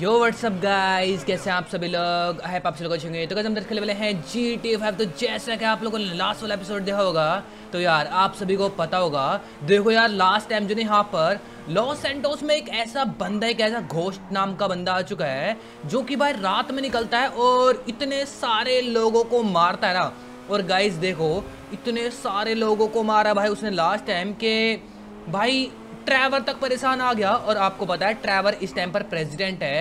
यो WhatsApp guys कैसे आप सभी लोग है आप सभी लोग अच्छे तो कैसे हम देखने वाले हैं जी टी फाइव तो जैसा कि आप लोगों ने लास्ट वाला एपिसोड देखा होगा तो यार आप सभी को पता होगा देखो यार लास्ट टाइम जो है यहाँ पर लॉस एंटोस में एक ऐसा बंदा एक ऐसा घोष्ट नाम का बंदा आ चुका है जो कि भाई रात में निकलता है और इतने सारे लोगों को मारता है ना और गाइज देखो इतने सारे लोगों को मारा भाई उसने लास्ट टाइम के भाई ट्रैवर तक परेशान आ गया और आपको पता है ट्रैवर इस टाइम पर प्रेसिडेंट है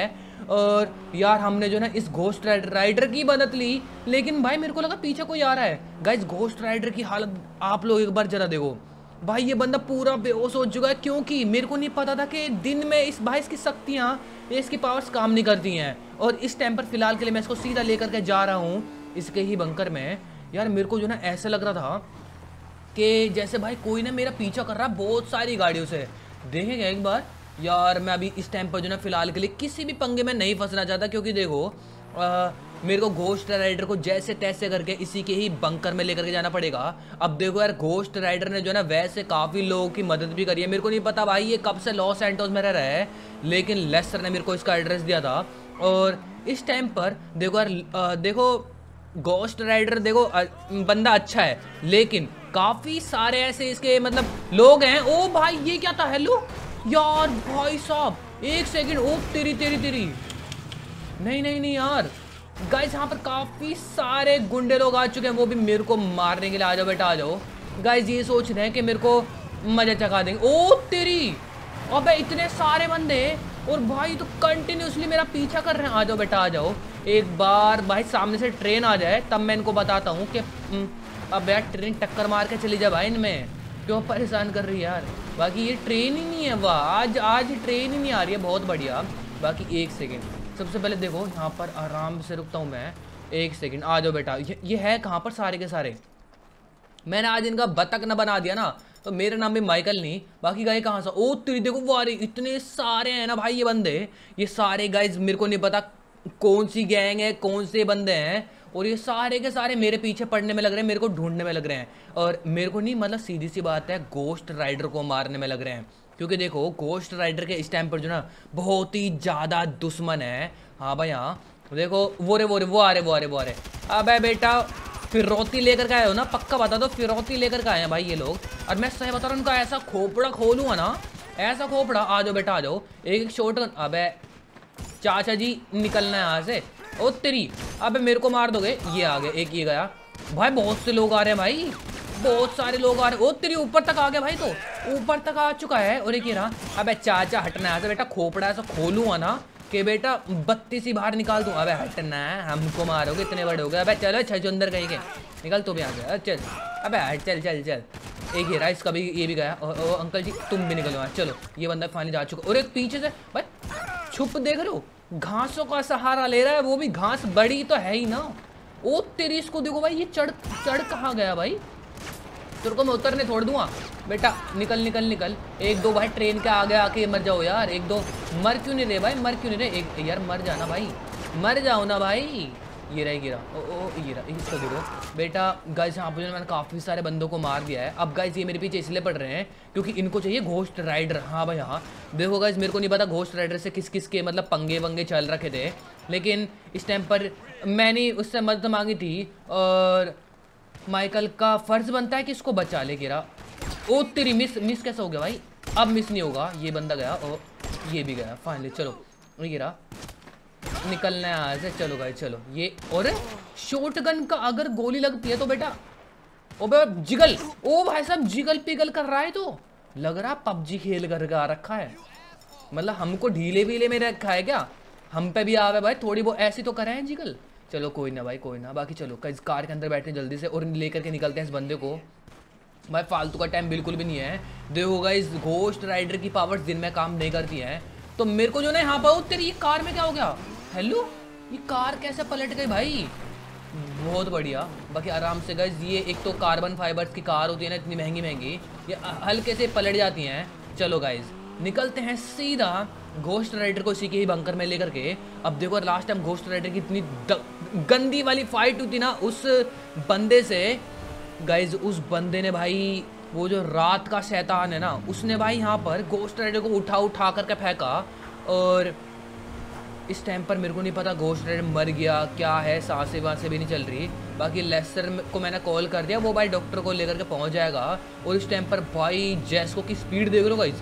और यार हमने जो ना इस घोस्ट राइडर की मदद ली लेकिन भाई मेरे को लगा पीछे कोई आ रहा है गाइज घोस्ट राइडर की हालत आप लोग एक बार जरा देखो भाई ये बंदा पूरा बेहोश हो चुका है क्योंकि मेरे को नहीं पता था कि दिन में इस भाई इसकी शक्तियाँ इसकी पावर्स काम नहीं करती हैं और इस टाइम पर फिलहाल के लिए मैं इसको सीधा लेकर के जा रहा हूँ इसके ही बंकर में यार मेरे को जो ना ऐसा लग रहा था कि जैसे भाई कोई ना मेरा पीछा कर रहा है बहुत सारी गाड़ियों से देखेंगे एक बार यार मैं अभी इस टाइम पर जो ना फिलहाल के लिए किसी भी पंगे में नहीं फंसना चाहता क्योंकि देखो आ, मेरे को घोस्ट राइडर को जैसे तैसे करके इसी के ही बंकर में लेकर के जाना पड़ेगा अब देखो यार घोस्ट राइडर ने जो है ना वैसे काफ़ी लोगों की मदद भी करी है मेरे को नहीं पता भाई ये कब से लॉस एंटोज में रह रहा है लेकिन लेस्टर ने मेरे को इसका एड्रेस दिया था और इस टाइम पर देखो यार आ, देखो घोस्ट राइडर देखो आ, बंदा अच्छा है लेकिन काफी सारे ऐसे इसके मतलब लोग हैं ओ भाई ये क्या था हेलो यार भाई साहब एक सेकंड ओ तेरी तेरी तेरी नहीं नहीं नहीं यार गाइस यहाँ पर काफ़ी सारे गुंडे लोग आ चुके हैं वो भी मेरे को मारने के लिए आ जाओ बेटा आ जाओ गाइस ये सोच रहे हैं कि मेरे को मजा चखा देंगे ओ तेरी अबे इतने सारे बंदे और भाई तो कंटिन्यूसली मेरा पीछा कर रहे हैं आ जाओ बेटा आ जाओ एक बार भाई सामने से ट्रेन आ जाए तब मैं इनको बताता हूँ कि हम्म, अब यार ट्रेन टक्कर मार के चली जा भाई इनमें क्यों परेशान कर रही है यार बाकी ये ट्रेन ही नहीं है वाह आज आज ट्रेन ही नहीं आ रही है बहुत बढ़िया बाकी एक सेकेंड सबसे पहले देखो यहाँ पर आराम से रुकता हूँ मैं एक सेकेंड आ जाओ बेटा ये, ये है कहाँ पर सारे के सारे मैंने आज इनका बतक न बना दिया ना तो मेरा नाम भी माइकल नहीं बाकी गाय कहाँ सा ओ तेरी देखो वारे इतने सारे हैं ना भाई ये बंदे ये सारे गाइज मेरे को नहीं पता कौन सी गैंग है कौन से बंदे हैं और ये सारे के सारे मेरे पीछे पड़ने में लग रहे हैं मेरे को ढूंढने में लग रहे हैं और मेरे को नहीं मतलब सीधी सी बात है गोस्ट राइडर को मारने में लग रहे हैं क्योंकि देखो गोस्ट राइडर के इस टाइम पर जो ना बहुत ही ज़्यादा दुश्मन है हाँ भाई हाँ देखो वो रे वो रे वो आ रहे वो आ रहे वो आ रहे अब बेटा फिरौती लेकर के आए हो ना पक्का बता दो फिरौती लेकर के आए हैं भाई ये लोग और मैं सही बता रहा हूँ उनका ऐसा खोपड़ा खोलूँगा ना ऐसा खोपड़ा आ जाओ बेटा आ जाओ एक एक शॉट अबे चाचा जी निकलना है यहाँ से ओ तेरी अबे मेरे को मार दोगे ये आ गए एक ये गया भाई बहुत से लोग आ रहे हैं भाई बहुत सारे लोग आ रहे ओ तेरी ऊपर तक आ गया भाई तो ऊपर तक आ चुका है और एक ये रहा अबे चाचा हटना है बेटा खोपड़ा ऐसा खोलूँगा ना कि बेटा बत्तीस ही बाहर निकाल दूँ अबे हटना है हमको मारोगे इतने बड़े हो गए अबे चलो अच्छा, जो अंदर कहीं के निकल तो भी आ गया चल अबे हट चल चल चल एक ही घेरा इसका भी ये भी गया ओ, ओ अंकल जी तुम भी निकलो हाँ, चलो ये बंदा फाइनली जा चुका और एक पीछे से भाई छुप देख रहे हो घासों का सहारा ले रहा है वो भी घास बड़ी तो है ही ना ओ तेरी इसको देखो भाई ये चढ़ चढ़ कहाँ गया भाई तुर को मैं उतरने छोड़ दूंगा बेटा निकल निकल निकल एक दो भाई ट्रेन के आगे आके मर जाओ यार एक दो मर क्यों नहीं रहे भाई मर क्यों नहीं रहे एक यार मर जाना भाई मर जाओ ना भाई ये रहा गिरा ओ, ओ ये रहा इसको गिरो बेटा गाइस यहाँ पर मैंने काफ़ी सारे बंदों को मार दिया है अब गाइस ये मेरे पीछे इसलिए पड़ रहे हैं क्योंकि इनको चाहिए घोस्ट राइडर हाँ भाई हाँ देखो गाइस मेरे को नहीं पता घोस्ट राइडर से किस किस के मतलब पंगे वंगे चल रखे थे लेकिन इस टाइम पर मैंने उससे मदद मांगी थी और माइकल का फ़र्ज़ बनता है कि इसको बचा ले गिरा ओ तेरी मिस मिस कैसे हो गया भाई अब मिस नहीं होगा ये बंदा गया और ये भी गया फाइनली चलो गिरा निकलना है यहाँ से चलो भाई चलो ये और शॉटगन का अगर गोली लगती है तो बेटा ओ जिगल ओ भाई साहब जिगल पिगल कर रहा है तो लग रहा पबजी खेल कर आ रखा है मतलब हमको ढीले वीले में रखा है क्या हम पे भी आवे भाई थोड़ी वो ऐसी तो करे हैं जिगल चलो कोई ना भाई कोई ना बाकी चलो इस कार के अंदर बैठे जल्दी से और लेकर के निकलते हैं इस बंदे को भाई फालतू का टाइम बिल्कुल भी नहीं है देखो इस घोष्ट राइडर की पावर्स दिन में काम नहीं करती हैं तो मेरे को जो ना यहाँ पर तेरी ये कार में क्या हो गया हेलो ये कार कैसे पलट गई भाई बहुत बढ़िया बाकी आराम से गए ये एक तो कार्बन फाइबर्स की कार होती है ना इतनी महंगी महंगी ये हल्के से पलट जाती हैं चलो गाइज निकलते हैं सीधा घोस्ट राइडर को इसी के ही बंकर में लेकर के अब देखो लास्ट टाइम घोस्ट राइडर की इतनी गंदी वाली फाइट होती ना उस बंदे से गाइज उस बंदे ने भाई वो जो रात का शैतान है ना उसने भाई यहाँ पर घोस्ट राइडर को उठा उठा करके फेंका और इस टाइम पर मेरे को नहीं पता घोष रेड मर गया क्या है सांसें वाँसें भी नहीं चल रही बाकी लेस्टर को मैंने कॉल कर दिया वो भाई डॉक्टर को लेकर के पहुंच जाएगा और इस टाइम पर भाई जैस्को की स्पीड देख लो भाई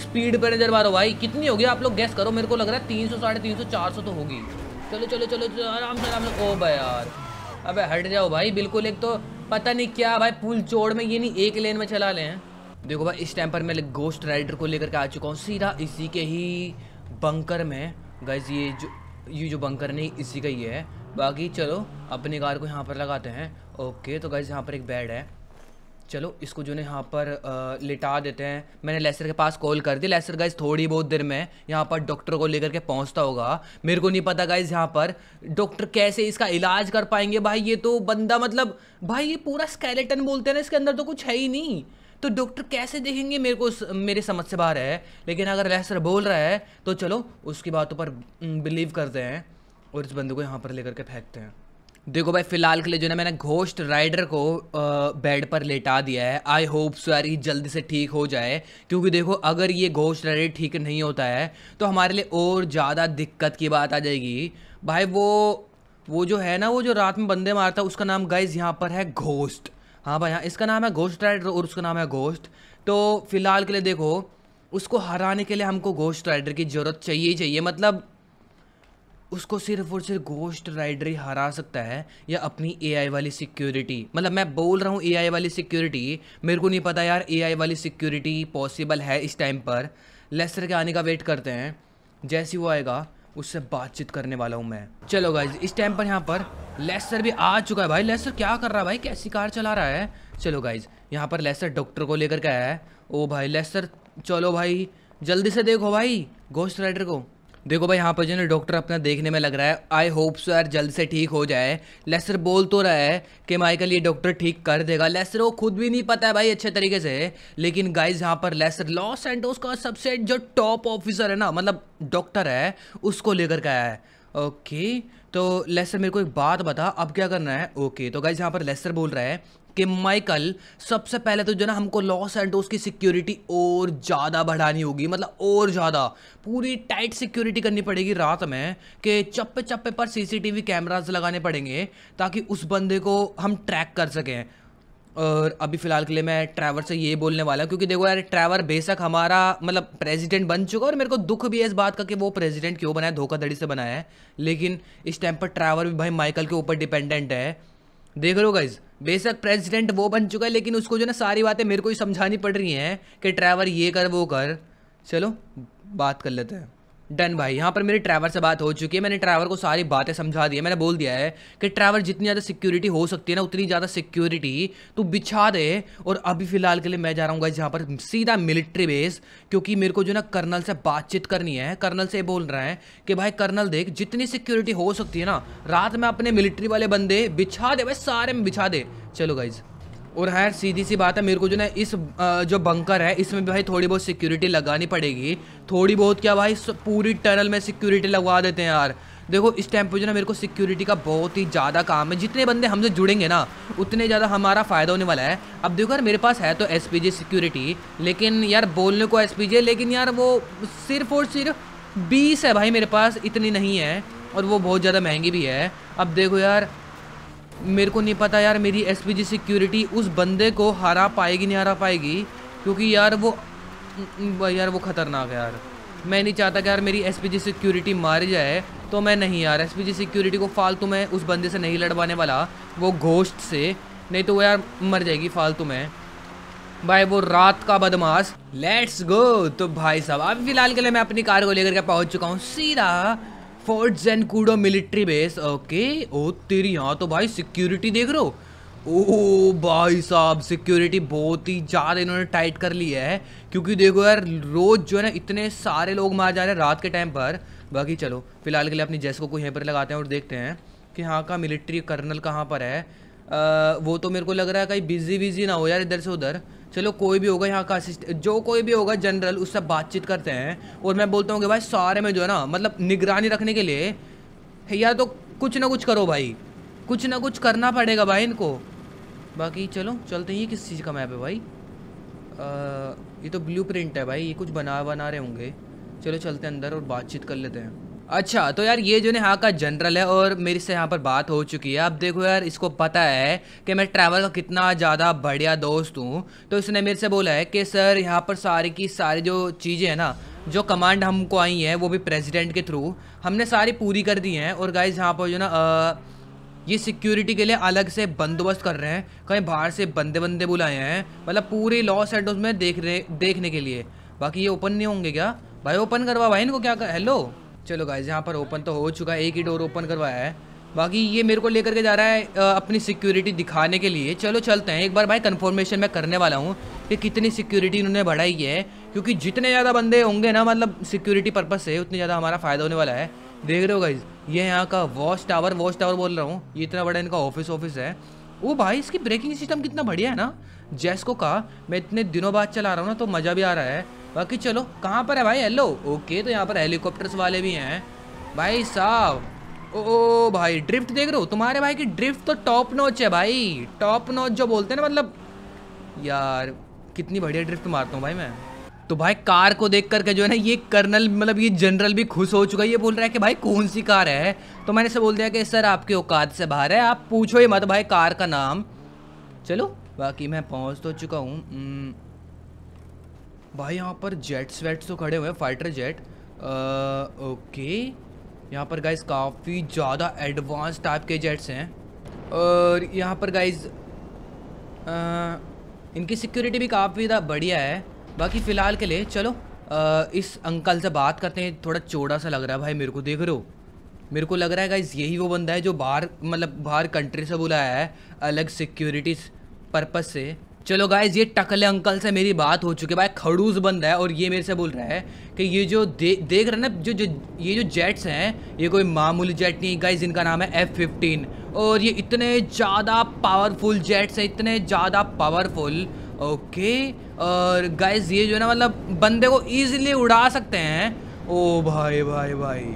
स्पीड पर नजर मारो भाई कितनी होगी आप लोग गैस करो मेरे को लग रहा है तीन सौ साढ़े तीन सौ चार सौ तो होगी चलो चलो चलो चलो आराम से आराम से ओ भाई यार अबे हट जाओ भाई बिल्कुल एक तो पता नहीं क्या भाई पुल चोड़ में ये नहीं एक लेन में चला लें देखो भाई इस टाइम पर मैं गोस्ट राइडर को लेकर के आ चुका हूँ सीधा इसी के ही बंकर में गाइज ये जो ये जो बंकर नहीं इसी का ही है बाकी चलो अपनी कार को यहाँ पर लगाते हैं ओके तो गाइज यहाँ पर एक बेड है चलो इसको जो है यहाँ पर लिटा देते हैं मैंने लेसर के पास कॉल कर दी लेसर गाइज थोड़ी बहुत देर में यहाँ पर डॉक्टर को लेकर के पहुँचता होगा मेरे को नहीं पता गाइज यहाँ पर डॉक्टर कैसे इसका इलाज कर पाएंगे भाई ये तो बंदा मतलब भाई ये पूरा स्केलेटन बोलते हैं ना इसके अंदर तो कुछ है ही नहीं तो डॉक्टर कैसे देखेंगे मेरे को मेरे समझ से बाहर है लेकिन अगर लहसर बोल रहा है तो चलो उसकी बातों पर बिलीव करते हैं और इस बंदे को यहाँ पर लेकर के फेंकते हैं देखो भाई फिलहाल के लिए जो ना मैंने घोस्ट राइडर को बेड पर लेटा दिया है आई होप सर ये जल्दी से ठीक हो जाए क्योंकि देखो अगर ये घोस्ट राइडर ठीक नहीं होता है तो हमारे लिए और ज़्यादा दिक्कत की बात आ जाएगी भाई वो वो जो है ना वो जो रात में बंदे मारता है उसका नाम गाइज यहाँ पर है घोस्ट हाँ भाई हाँ इसका नाम है घोस्ट राइडर और उसका नाम है घोस्ट तो फिलहाल के लिए देखो उसको हराने के लिए हमको घोस्ट राइडर की ज़रूरत चाहिए ही चाहिए मतलब उसको सिर्फ और सिर्फ घोस्ट राइडर ही हरा सकता है या अपनी एआई वाली सिक्योरिटी मतलब मैं बोल रहा हूँ एआई वाली सिक्योरिटी मेरे को नहीं पता यार एआई वाली सिक्योरिटी पॉसिबल है इस टाइम पर लेसर के आने का वेट करते हैं जैसे वो आएगा उससे बातचीत करने वाला हूँ मैं चलो गाइज इस टाइम पर यहाँ पर लेसर भी आ चुका है भाई लेसर क्या कर रहा है भाई कैसी कार चला रहा है चलो गाइज यहाँ पर लेसर डॉक्टर को लेकर के आया है ओ भाई लेसर चलो भाई जल्दी से देखो भाई गोश्त राइडर को देखो भाई यहाँ पर जो है डॉक्टर अपना देखने में लग रहा है आई होप सो यार जल्द से ठीक हो जाए लेसर बोल तो रहा है कि माइकल ये डॉक्टर ठीक कर देगा लेसर वो खुद भी नहीं पता है भाई अच्छे तरीके से लेकिन गाइज यहाँ पर लेसर लॉस एंडोस का सबसे जो टॉप ऑफिसर है ना मतलब डॉक्टर है उसको लेकर के आया है ओके तो लेसर मेरे को एक बात बता अब क्या करना है ओके तो गाइज यहाँ पर लेसर बोल रहा है कि माइकल सबसे पहले तो जो ना हमको लॉस एंडोस की सिक्योरिटी और ज़्यादा बढ़ानी होगी मतलब और ज़्यादा पूरी टाइट सिक्योरिटी करनी पड़ेगी रात में कि चप्पे चप्पे पर सीसीटीवी कैमरास लगाने पड़ेंगे ताकि उस बंदे को हम ट्रैक कर सकें और अभी फ़िलहाल के लिए मैं ट्रैवर से ये बोलने वाला हूँ क्योंकि देखो यार ट्रैवर बेशक हमारा मतलब प्रेसिडेंट बन चुका और मेरे को दुख भी है इस बात का कि वो प्रेसिडेंट क्यों बनाया धोखाधड़ी से बनाया है लेकिन इस टाइम पर ट्रैवर भी भाई माइकल के ऊपर डिपेंडेंट है देख लो गाइज बेशक प्रेसिडेंट वो बन चुका है लेकिन उसको जो ना सारी बातें मेरे को ही समझानी पड़ रही हैं कि ट्रैवर ये कर वो कर चलो बात कर लेते हैं डन भाई यहाँ पर मेरी ट्रैवर से बात हो चुकी है मैंने ट्रैवर को सारी बातें समझा दी है मैंने बोल दिया है कि ट्रैवर जितनी ज़्यादा सिक्योरिटी हो सकती है ना उतनी ज़्यादा सिक्योरिटी तो बिछा दे और अभी फ़िलहाल के लिए मैं जा रहा हूँ यहाँ पर सीधा मिलिट्री बेस क्योंकि मेरे को जो ना कर्नल से बातचीत करनी है कर्नल से बोल रहे हैं कि भाई कर्नल देख जितनी सिक्योरिटी हो सकती है ना रात में अपने मिलिट्री वाले बंदे बिछा दे भाई सारे में बिछा दे चलो गाइज़ और हाँ यार सीधी सी बात है मेरे को जो ना इस जो बंकर है इसमें भी भाई थोड़ी बहुत सिक्योरिटी लगानी पड़ेगी थोड़ी बहुत क्या भाई पूरी टनल में सिक्योरिटी लगवा देते हैं यार देखो इस टाइम पर जो ना मेरे को सिक्योरिटी का बहुत ही ज़्यादा काम है जितने बंदे हमसे जुड़ेंगे ना उतने ज़्यादा हमारा फ़ायदा होने वाला है अब देखो यार मेरे पास है तो एस सिक्योरिटी लेकिन यार बोलने को एस लेकिन यार वो सिर्फ और सिर्फ बीस है भाई मेरे पास इतनी नहीं है और वो बहुत ज़्यादा महंगी भी है अब देखो यार मेरे को नहीं पता यार मेरी एस सिक्योरिटी उस बंदे को हरा पाएगी नहीं हरा पाएगी क्योंकि यार वो यार वो ख़तरनाक है यार मैं नहीं चाहता कि यार मेरी एस सिक्योरिटी मार जाए तो मैं नहीं यार एस सिक्योरिटी को फालतू में उस बंदे से नहीं लड़वाने वाला वो गोश्त से नहीं तो वो यार मर जाएगी फालतू में भाई वो रात का बदमाश लेट्स गो तो भाई साहब अभी फिलहाल के लिए मैं अपनी कार को लेकर के पहुंच चुका हूँ सीधा एंड कूडो मिलिट्री बेस ओके ओ तेरी यहाँ तो भाई सिक्योरिटी देख रो ओ भाई साहब सिक्योरिटी बहुत ही ज़्यादा इन्होंने टाइट कर ली है क्योंकि देखो यार रोज़ जो है ना इतने सारे लोग मार जा रहे हैं रात के टाइम पर बाकी चलो फिलहाल के लिए अपनी जैस को यहाँ पर लगाते हैं और देखते हैं कि यहाँ का मिलिट्री कर्नल कहाँ पर है आ, वो तो मेरे को लग रहा है कहीं बिजी बिजी ना हो यार इधर से उधर चलो कोई भी होगा यहाँ का असिस्टेंट जो कोई भी होगा जनरल उससे बातचीत करते हैं और मैं बोलता हूँ कि भाई सारे में जो है ना मतलब निगरानी रखने के लिए या तो कुछ ना कुछ करो भाई कुछ ना कुछ करना पड़ेगा भाई इनको बाकी चलो चलते हैं ये किस चीज़ का मैप है भाई आ, ये तो ब्लू प्रिंट है भाई ये कुछ बना बना रहे होंगे चलो चलते हैं अंदर और बातचीत कर लेते हैं अच्छा तो यार ये जो है यहाँ का जनरल है और मेरे से यहाँ पर बात हो चुकी है अब देखो यार इसको पता है कि मैं ट्रैवल का कितना ज़्यादा बढ़िया दोस्त हूँ तो इसने मेरे से बोला है कि सर यहाँ पर सारी की सारी जो चीज़ें हैं ना जो कमांड हमको आई हैं वो भी प्रेसिडेंट के थ्रू हमने सारी पूरी कर दी हैं और गाइज यहाँ पर जो ना ये सिक्योरिटी के लिए अलग से बंदोबस्त कर रहे हैं कहीं बाहर से बंदे बंदे बुलाए हैं मतलब पूरी लॉस एंड में देख रहे देखने के लिए बाकी ये ओपन नहीं होंगे क्या भाई ओपन करवा भाई इनको क्या कर हेलो चलो गाइज यहाँ पर ओपन तो हो चुका है एक ही डोर ओपन करवाया है बाकी ये मेरे को लेकर के जा रहा है अपनी सिक्योरिटी दिखाने के लिए चलो चलते हैं एक बार भाई कंफर्मेशन मैं करने वाला हूँ कि कितनी सिक्योरिटी इन्होंने बढ़ाई है क्योंकि जितने ज़्यादा बंदे होंगे ना मतलब सिक्योरिटी पर्पज़ से उतने ज़्यादा हमारा फ़ायदा होने वाला है देख रहे हो गाइज ये यहाँ का वॉच टावर वॉच टावर बोल रहा हूँ ये इतना बड़ा इनका ऑफिस ऑफिस है वो भाई इसकी ब्रेकिंग सिस्टम कितना बढ़िया है ना जैसको का मैं इतने दिनों बाद चला रहा हूँ ना तो मज़ा भी आ रहा है बाकी चलो कहाँ पर है भाई हेलो ओके तो यहाँ पर हेलीकॉप्टर्स वाले भी हैं भाई साहब ओ, ओ भाई ड्रिफ्ट देख रहे हो तुम्हारे भाई की ड्रिफ्ट तो टॉप नोच है भाई टॉप नोच जो बोलते हैं ना मतलब यार कितनी बढ़िया ड्रिफ्ट मारता हूँ भाई मैं तो भाई कार को देख करके जो है ना ये कर्नल मतलब ये जनरल भी खुश हो चुका है ये बोल रहा है कि भाई कौन सी कार है तो मैंने इसे बोल दिया कि सर आपके औकात से बाहर है आप पूछो ही मत भाई कार का नाम चलो बाकी मैं पहुंच तो चुका हूँ भाई यहाँ पर जेट्स वेट्स तो खड़े हुए हैं फाइटर जेट ओके यहाँ पर गाइज काफ़ी ज़्यादा एडवांस टाइप के जेट्स हैं और यहाँ पर गाइज इनकी सिक्योरिटी भी काफ़ी ज़्यादा बढ़िया है बाकी फ़िलहाल के लिए चलो आ, इस अंकल से बात करते हैं थोड़ा चौड़ा सा लग रहा है भाई मेरे को देख रहे हो मेरे को लग रहा है गाइज यही वो बंदा है जो बाहर मतलब बाहर कंट्री से बुलाया है अलग सिक्योरिटीज पर्पज़ से चलो गाइज ये टकले अंकल से मेरी बात हो चुकी है भाई खड़ूस बंद है और ये मेरे से बोल रहा है कि ये जो दे, देख रहे हैं ना जो जो ये जो जेट्स हैं ये कोई मामूली जेट नहीं गाइज इनका नाम है एफ फिफ्टीन और ये इतने ज़्यादा पावरफुल जेट्स हैं इतने ज़्यादा पावरफुल ओके और गाइज ये जो है ना मतलब बंदे को ईजिली उड़ा सकते हैं ओ भाई भाई भाई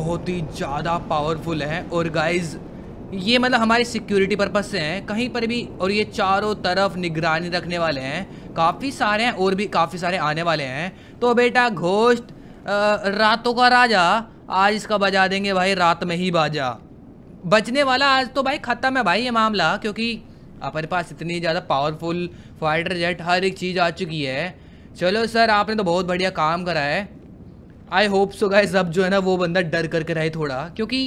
बहुत ही ज़्यादा पावरफुल है और गाइज़ ये मतलब हमारे सिक्योरिटी पर्पज़ से हैं कहीं पर भी और ये चारों तरफ निगरानी रखने वाले हैं काफ़ी सारे हैं और भी काफ़ी सारे आने वाले हैं तो बेटा घोष्ट रातों का राजा आज इसका बजा देंगे भाई रात में ही बाजा बचने वाला आज तो भाई ख़त्म है भाई ये मामला क्योंकि अपने पास इतनी ज़्यादा पावरफुल फाइटर जेट हर एक चीज़ आ चुकी है चलो सर आपने तो बहुत बढ़िया काम करा है आई होप सो गाइस अब जो है ना वो बंदा डर करके रहे थोड़ा क्योंकि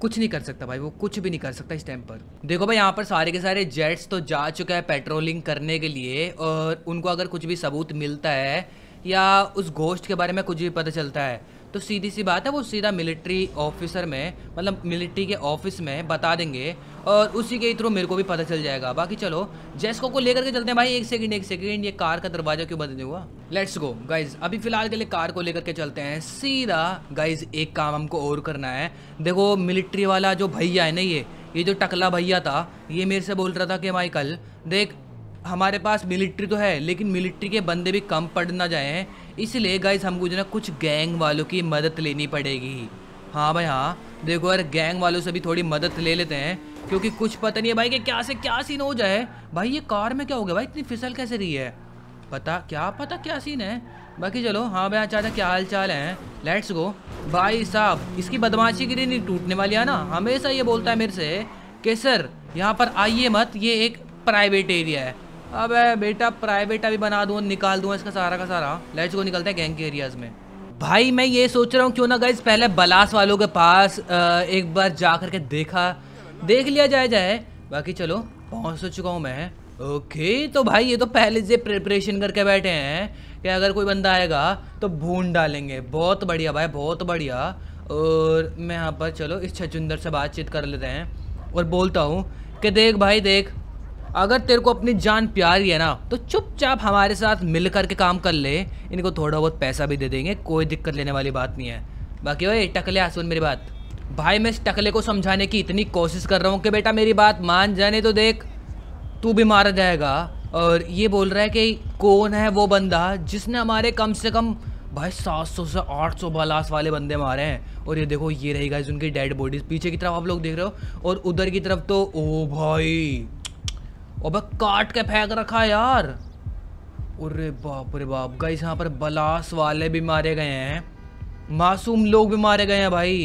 कुछ नहीं कर सकता भाई वो कुछ भी नहीं कर सकता इस टाइम पर देखो भाई यहाँ पर सारे के सारे जेट्स तो जा चुका है पेट्रोलिंग करने के लिए और उनको अगर कुछ भी सबूत मिलता है या उस गोश्त के बारे में कुछ भी पता चलता है तो सीधी सी बात है वो सीधा मिलिट्री ऑफिसर में मतलब मिलिट्री के ऑफिस में बता देंगे और उसी के थ्रू मेरे को भी पता चल जाएगा बाकी चलो जेस्को को लेकर के चलते हैं भाई एक सेकंड एक सेकंड ये कार का दरवाजा क्यों बंद नहीं हुआ लेट्स गो गाइज अभी फिलहाल के लिए कार को लेकर के चलते हैं सीधा गाइज एक काम हमको और करना है देखो मिलिट्री वाला जो भैया है ना ये ये जो टकला भैया था ये मेरे से बोल रहा था कि माइकल देख हमारे पास मिलिट्री तो है लेकिन मिलिट्री के बंदे भी कम पड़ ना जाए हैं इसलिए गाइज हमको जो ना कुछ गैंग वालों की मदद लेनी पड़ेगी हाँ भाई हाँ देखो यार गैंग वालों से भी थोड़ी मदद ले लेते हैं क्योंकि कुछ पता नहीं है भाई कि क्या से क्या सीन हो जाए भाई ये कार में क्या हो गया भाई इतनी फिसल कैसे रही है पता क्या पता क्या सीन है बाकी चलो हाँ भाई चाचा क्या हाल चाल है लेट्स गो भाई साहब इसकी बदमाशी लिए नहीं टूटने वाली है ना हमेशा ये बोलता है मेरे से कि सर यहाँ पर आइए मत ये एक प्राइवेट एरिया है अब बेटा प्राइवेट अभी बना दूँ निकाल दूँ इसका सारा का सारा लेट्स को निकलते हैं गैंग के एरियाज में भाई मैं ये सोच रहा हूँ क्यों ना गाइज पहले बलास वालों के पास एक बार जा कर के देखा देख लिया जाए जाए बाकी चलो पहुँच तो चुका हूँ मैं ओके तो भाई ये तो पहले से प्रिपरेशन करके बैठे हैं कि अगर कोई बंदा आएगा तो भून डालेंगे बहुत बढ़िया भाई बहुत बढ़िया और मैं यहाँ पर चलो इस छचुंदर से बातचीत कर लेते हैं और बोलता हूँ कि देख भाई देख अगर तेरे को अपनी जान प्यारी है ना तो चुपचाप हमारे साथ मिल कर के काम कर ले इनको थोड़ा बहुत पैसा भी दे देंगे कोई दिक्कत लेने वाली बात नहीं है बाकी वही टकले सुन मेरी बात भाई मैं इस टकले को समझाने की इतनी कोशिश कर रहा हूँ कि बेटा मेरी बात मान जाने तो देख तू भी मारा जाएगा और ये बोल रहा है कि कौन है वो बंदा जिसने हमारे कम से कम भाई सात सौ से आठ सौ बलास वाले बंदे मारे हैं और ये देखो ये रहेगा इस उनकी डेड बॉडीज पीछे की तरफ आप लोग देख रहे हो और उधर की तरफ तो ओ भाई अबे काट के फेंक रखा यार अरे बाप रे बाप गाइस यहाँ पर बलास वाले भी मारे गए हैं मासूम लोग भी मारे गए हैं भाई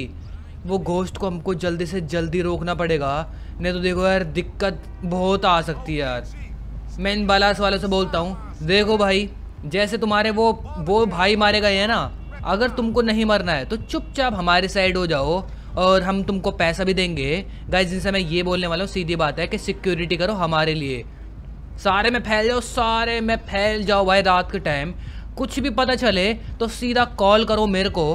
वो गोश्त को हमको जल्दी से जल्दी रोकना पड़ेगा नहीं तो देखो यार दिक्कत बहुत आ सकती है यार मैं इन बलास वालों से बोलता हूँ देखो भाई जैसे तुम्हारे वो वो भाई मारे गए हैं ना अगर तुमको नहीं मरना है तो चुपचाप हमारी साइड हो जाओ और हम तुमको पैसा भी देंगे गाइज जिनसे मैं ये बोलने वाला हूँ सीधी बात है कि सिक्योरिटी करो हमारे लिए सारे में फैल जाओ सारे में फैल जाओ भाई रात के टाइम कुछ भी पता चले तो सीधा कॉल करो मेरे को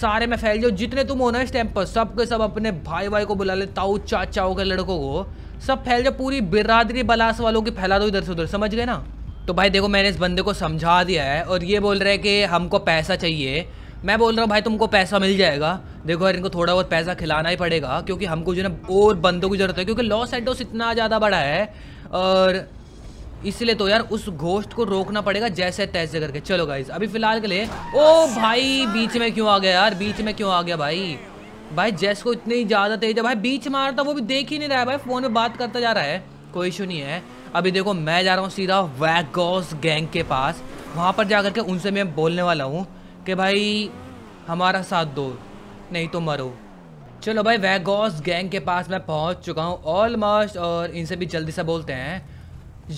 सारे में फैल जाओ जितने तुम हो ना इस टाइम पर सब के सब अपने भाई भाई को बुला ले ताऊ चाचाओं के लड़कों को सब फैल जाओ पूरी बिरादरी बलास वालों की फैला दो इधर से उधर समझ गए ना तो भाई देखो मैंने इस बंदे को समझा दिया है और ये बोल रहे हैं कि हमको पैसा चाहिए मैं बोल रहा हूँ भाई तुमको पैसा मिल जाएगा देखो यार इनको थोड़ा बहुत पैसा खिलाना ही पड़ेगा क्योंकि हमको जो है ना और बंदों की ज़रूरत है क्योंकि लॉस एडोस इतना ज़्यादा बड़ा है और इसलिए तो यार उस गोश्त को रोकना पड़ेगा जैसे तैसे करके चलो गाइज अभी फिलहाल के लिए ओ भाई बीच में क्यों आ गया यार बीच में क्यों आ गया भाई भाई जैस को इतनी ज़्यादा तेज है भाई बीच मारता वो भी देख ही नहीं रहा है भाई फ़ोन में बात करता जा रहा है कोई इशू नहीं है अभी देखो मैं जा रहा हूँ सीधा वैगॉस गैंग के पास वहाँ पर जा करके उनसे मैं बोलने वाला हूँ कि भाई हमारा साथ दो नहीं तो मरो चलो भाई वैगॉस गैंग के पास मैं पहुंच चुका हूं ऑलमोस्ट और इनसे भी जल्दी से बोलते हैं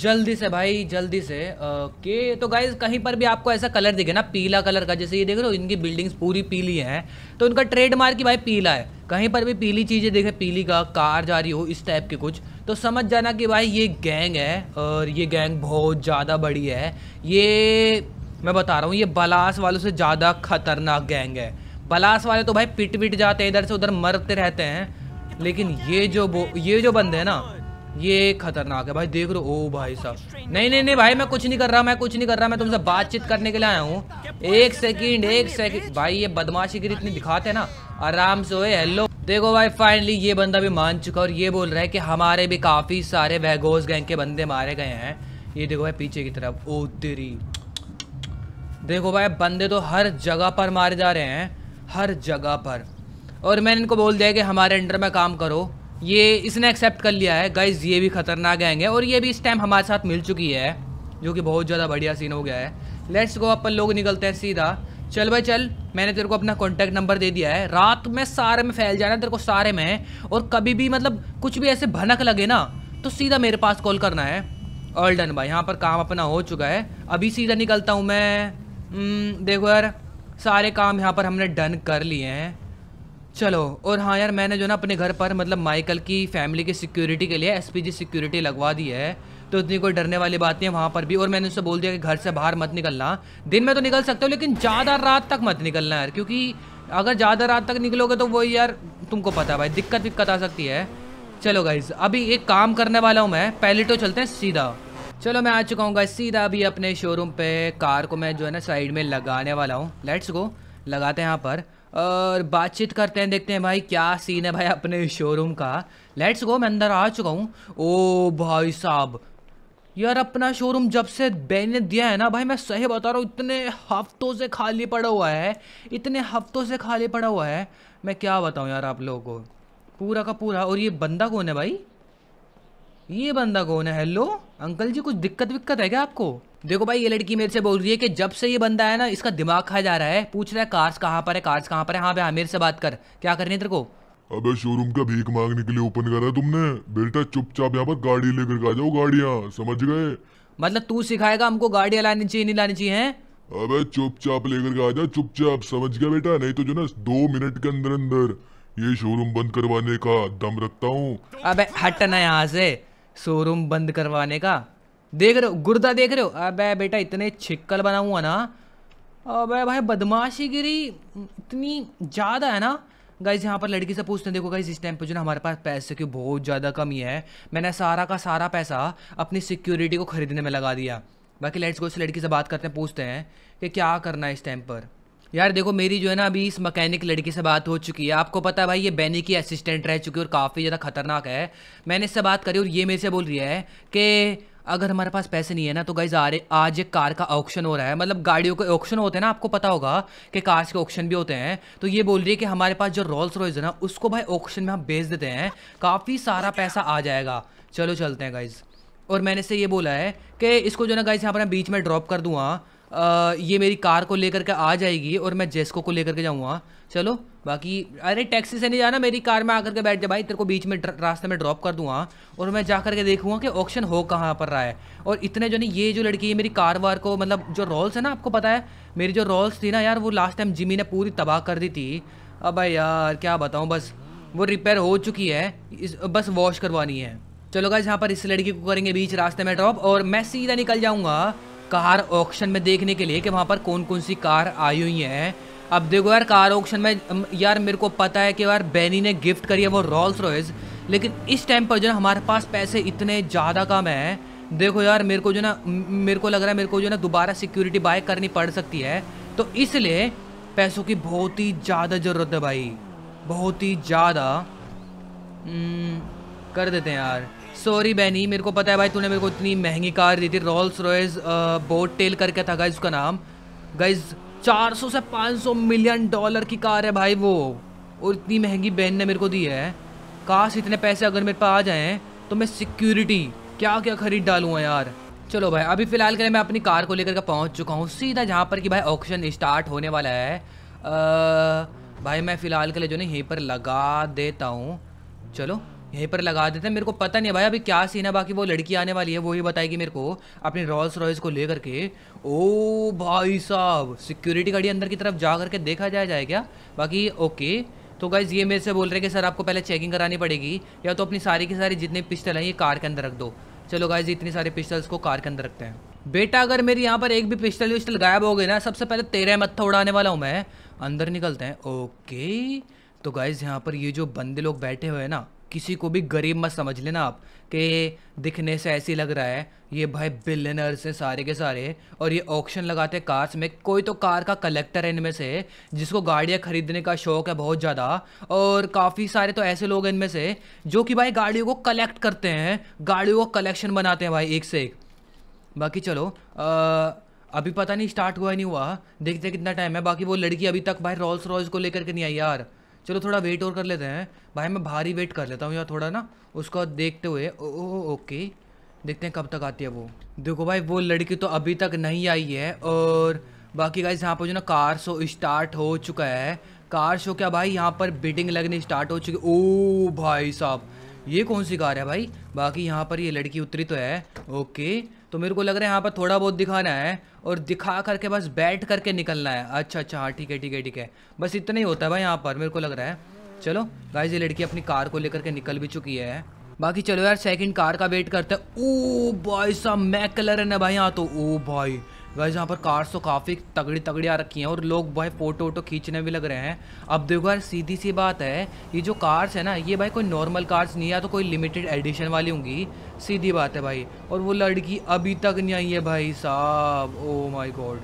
जल्दी से भाई जल्दी से ओके तो गाइज कहीं पर भी आपको ऐसा कलर दिखे ना पीला कलर का जैसे ये देख रहे हो इनकी बिल्डिंग्स पूरी पीली हैं तो इनका ट्रेडमार्क ही भाई पीला है कहीं पर भी पीली चीज़ें देखे पीली का कार जा रही हो इस टाइप के कुछ तो समझ जाना कि भाई ये गैंग है और ये गैंग बहुत ज़्यादा बड़ी है ये मैं बता रहा हूँ ये बलास वालों से ज़्यादा खतरनाक गैंग है बलास वाले तो भाई पिट पिट जाते हैं इधर से उधर मरते रहते हैं लेकिन ये जो ये जो बंदे हैं ना ये खतरनाक है भाई देख लो ओ भाई साहब नहीं नहीं नहीं भाई मैं कुछ नहीं कर रहा मैं कुछ नहीं कर रहा मैं तुमसे बातचीत करने के लिए आया हूँ एक सेकंड एक सेकंड भाई ये बदमाशी गिरी इतनी दिखाते ना आराम से ओए हेलो देखो भाई फाइनली ये बंदा भी मान चुका और ये बोल रहा है कि हमारे भी काफ़ी सारे वहगोज गैंग के बंदे मारे गए हैं ये देखो भाई पीछे की तरफ ओ तेरी देखो भाई बंदे तो हर जगह पर मारे जा रहे हैं हर जगह पर और मैंने इनको बोल दिया कि हमारे अंडर में काम करो ये इसने एक्सेप्ट कर लिया है गाइज ये भी खतरनाक आएंगे और ये भी इस टाइम हमारे साथ मिल चुकी है जो कि बहुत ज़्यादा बढ़िया सीन हो गया है लेट्स गो अपन लोग निकलते हैं सीधा चल भाई चल मैंने तेरे को अपना कॉन्टैक्ट नंबर दे दिया है रात में सारे में फैल जाना तेरे को सारे में और कभी भी मतलब कुछ भी ऐसे भनक लगे ना तो सीधा मेरे पास कॉल करना है ऑल डन भाई यहाँ पर काम अपना हो चुका है अभी सीधा निकलता हूँ मैं हम्म, देखो यार सारे काम यहाँ पर हमने डन कर लिए हैं चलो और हाँ यार मैंने जो ना अपने घर पर मतलब माइकल की फैमिली की सिक्योरिटी के लिए एसपीजी सिक्योरिटी लगवा दी है तो इतनी कोई डरने वाली बात नहीं है वहाँ पर भी और मैंने उससे बोल दिया कि घर से बाहर मत निकलना दिन में तो निकल सकते हो लेकिन ज़्यादा रात तक मत निकलना यार क्योंकि अगर ज़्यादा रात तक निकलोगे तो वही यार तुमको पता है भाई दिक्कत विक्कत आ सकती है चलो गाइज अभी एक काम करने वाला हूँ मैं पहले तो चलते हैं सीधा चलो मैं आ चुका हूँ सीधा अभी अपने शोरूम पे कार को मैं जो है ना साइड में लगाने वाला हूँ लेट्स गो लगाते हैं यहाँ पर और बातचीत करते हैं देखते हैं भाई क्या सीन है भाई अपने शोरूम का लेट्स गो मैं अंदर आ चुका हूँ ओ भाई साहब यार अपना शोरूम जब से बैन ने दिया है ना भाई मैं सही बता रहा हूँ इतने हफ्तों से खाली पड़ा हुआ है इतने हफ्तों से खाली पड़ा हुआ है मैं क्या बताऊँ यार आप लोगों को पूरा का पूरा और ये बंदा कौन है भाई ये बंदा कौन है हेलो अंकल जी कुछ दिक्कत विक्कत है क्या आपको देखो भाई ये लड़की मेरे से बोल रही है कि जब से ये बंदा है ना इसका दिमाग खा जा रहा है पूछ रहा है कार्स कहाँ पर है कार्स कहाँ पर है हाँ भाई मेरे से बात कर क्या करनी तेरे को अबे शोरूम का भीख मांगने के लिए ओपन करा तुमने बेटा चुपचाप यहाँ पर गाड़ी लेकर आ जाओ गाड़िया समझ गए मतलब तू सिखाएगा हमको गाड़ियाँ लानी चाहिए नहीं लानी चाहिए अब चुपचाप लेकर आ जा चुपचाप समझ गया बेटा नहीं तो जो ना दो मिनट के अंदर अंदर ये शोरूम बंद करवाने का दम रखता हूँ अबे हटना यहाँ से शोरूम बंद करवाने का देख रहे हो गुर्दा देख रहे हो अबे बेटा इतने छिक्कल बना हुआ ना अबे भाई बदमाशी गिरी इतनी ज़्यादा है ना गाइज यहाँ पर लड़की से पूछते हैं देखो गाइज इस टाइम पर जो ना हमारे पास पैसे की बहुत ज़्यादा कमी है मैंने सारा का सारा पैसा अपनी सिक्योरिटी को खरीदने में लगा दिया बाकी लेट्स को इस लड़की से बात करते हैं पूछते हैं कि क्या करना है इस टाइम पर यार देखो मेरी जो है ना अभी इस मकैनिक लड़की से बात हो चुकी है आपको पता है भाई ये बैनी की असिस्टेंट रह चुकी है और काफ़ी ज़्यादा खतरनाक है मैंने इससे बात करी और ये मेरे से बोल रही है कि अगर हमारे पास पैसे नहीं है ना तो गाइज आ आज एक कार का ऑक्शन हो रहा है मतलब गाड़ियों के ऑक्शन होते हैं ना आपको पता होगा कि कार्स के ऑक्शन भी होते हैं तो ये बोल रही है कि हमारे पास जो रोल्स रॉयस है ना उसको भाई ऑक्शन में हम बेच देते हैं काफ़ी सारा पैसा आ जाएगा चलो चलते हैं गाइज़ और मैंने इसे ये बोला है कि इसको जो ना गाइस यहाँ पर मैं बीच में ड्रॉप कर दूँ हाँ ये मेरी कार को लेकर के आ जाएगी और मैं जेस्को को लेकर के जाऊँगा चलो बाकी अरे टैक्सी से नहीं जाना मेरी कार में आकर के बैठ जा भाई तेरे को बीच में रास्ते में ड्रॉप कर दूंगा और मैं जा करके देखूंगा कि ऑक्शन हो कहाँ पर रहा है और इतने जो नहीं ये जो लड़की है मेरी कार वार को मतलब जो रोल्स है ना आपको पता है मेरी जो रोल्स थी ना यार वो लास्ट टाइम जिमी ने पूरी तबाह कर दी थी अब भाई यार क्या बताऊँ बस वो रिपेयर हो चुकी है इस बस वॉश करवानी है चलो गाइस यहाँ पर इस लड़की को करेंगे बीच रास्ते में ड्रॉप और मैं सीधा निकल जाऊँगा कार ऑक्शन में देखने के लिए कि वहाँ पर कौन कौन सी कार आई हुई है अब देखो यार कार ऑक्शन में यार मेरे को पता है कि यार बैनी ने गिफ्ट करी है वो रॉल्स रॉयज लेकिन इस टाइम पर जो ना हमारे पास पैसे इतने ज़्यादा कम हैं देखो यार मेरे को जो ना मेरे को लग रहा है मेरे को जो ना दोबारा सिक्योरिटी बाय करनी पड़ सकती है तो इसलिए पैसों की बहुत ही ज़्यादा ज़रूरत है भाई बहुत ही ज़्यादा हम्म, कर देते हैं यार सॉरी बैनी मेरे को पता है भाई तूने मेरे को इतनी महंगी कार दी थी रॉल्स रॉयस बोट टेल करके था गाइज उसका नाम गाइज 400 से 500 मिलियन डॉलर की कार है भाई वो और इतनी महंगी बहन ने मेरे को दी है काश इतने पैसे अगर मेरे पास आ जाएँ तो मैं सिक्योरिटी क्या क्या खरीद डालूँ यार चलो भाई अभी फ़िलहाल के लिए मैं अपनी कार को लेकर के पहुँच चुका हूँ सीधा जहाँ पर कि भाई ऑक्शन स्टार्ट होने वाला है आ, भाई मैं फ़िलहाल के लिए जो ना यहीं पर लगा देता हूँ चलो यहीं पर लगा देते हैं मेरे को पता नहीं भाई अभी क्या सीन है बाकी वो लड़की आने वाली है वो ही बताएगी मेरे को अपनी रॉयल्स रॉयस को लेकर के ओ भाई साहब सिक्योरिटी गाड़ी अंदर की तरफ जा करके देखा जाए जाए क्या बाकी ओके तो गाइज ये मेरे से बोल रहे कि सर आपको पहले चेकिंग करानी पड़ेगी या तो अपनी सारी की सारी जितने पिस्टल हैं ये कार के अंदर रख दो चलो गाइज इतने सारे पिस्टल्स को कार के अंदर रखते हैं बेटा अगर मेरी यहाँ पर एक भी पिस्टल विस्टल गायब हो गई ना सबसे पहले तेरे मत्था उड़ाने वाला हूँ मैं अंदर निकलते हैं ओके तो गाइज यहाँ पर ये जो बंदे लोग बैठे हुए हैं ना किसी को भी गरीब मत समझ लेना आप कि दिखने से ऐसी लग रहा है ये भाई बिलियनर्स हैं सारे के सारे और ये ऑक्शन लगाते हैं कार्स में कोई तो कार का कलेक्टर है इनमें से जिसको गाड़ियाँ खरीदने का शौक है बहुत ज़्यादा और काफ़ी सारे तो ऐसे लोग हैं इनमें से जो कि भाई गाड़ियों को कलेक्ट करते हैं गाड़ियों का कलेक्शन बनाते हैं भाई एक से एक बाकी चलो आ, अभी पता नहीं स्टार्ट हुआ नहीं हुआ देखते कितना टाइम है बाकी वो लड़की अभी तक भाई रॉल्स रॉयस को लेकर के नहीं आई यार चलो थोड़ा वेट और कर लेते हैं भाई मैं भारी वेट कर लेता हूँ या थोड़ा ना उसको देखते हुए ओ, ओ, ओके देखते हैं कब तक आती है वो देखो भाई वो लड़की तो अभी तक नहीं आई है और बाकी गाइज यहाँ पर जो ना कार शो स्टार्ट हो चुका है कार शो क्या भाई यहाँ पर बिटिंग लगनी स्टार्ट हो चुकी ओ भाई साहब ये कौन सी कार है भाई बाकी यहाँ पर ये लड़की उतरी तो है ओके तो मेरे को लग रहा है यहाँ पर थोड़ा बहुत दिखाना है और दिखा करके बस बैठ करके निकलना है अच्छा अच्छा हाँ ठीक है ठीक है ठीक है बस इतना ही होता है भाई यहाँ पर मेरे को लग रहा है चलो गाइस ये लड़की अपनी कार को लेकर के निकल भी चुकी है बाकी चलो यार सेकंड कार का वेट करते हैं ओ भाई साहब मैक कलर है ना भाई यहाँ तो ओ भाई वैसे यहाँ पर कार्स तो काफ़ी तगड़ी तगड़ी आ रखी हैं और लोग भाई फ़ोटो वोटो खींचने भी लग रहे हैं अब देखो यार सीधी सी बात है ये जो कार्स है ना ये भाई कोई नॉर्मल कार्स नहीं है तो कोई लिमिटेड एडिशन वाली होंगी सीधी बात है भाई और वो लड़की अभी तक नहीं आई है भाई साहब ओ माई गॉड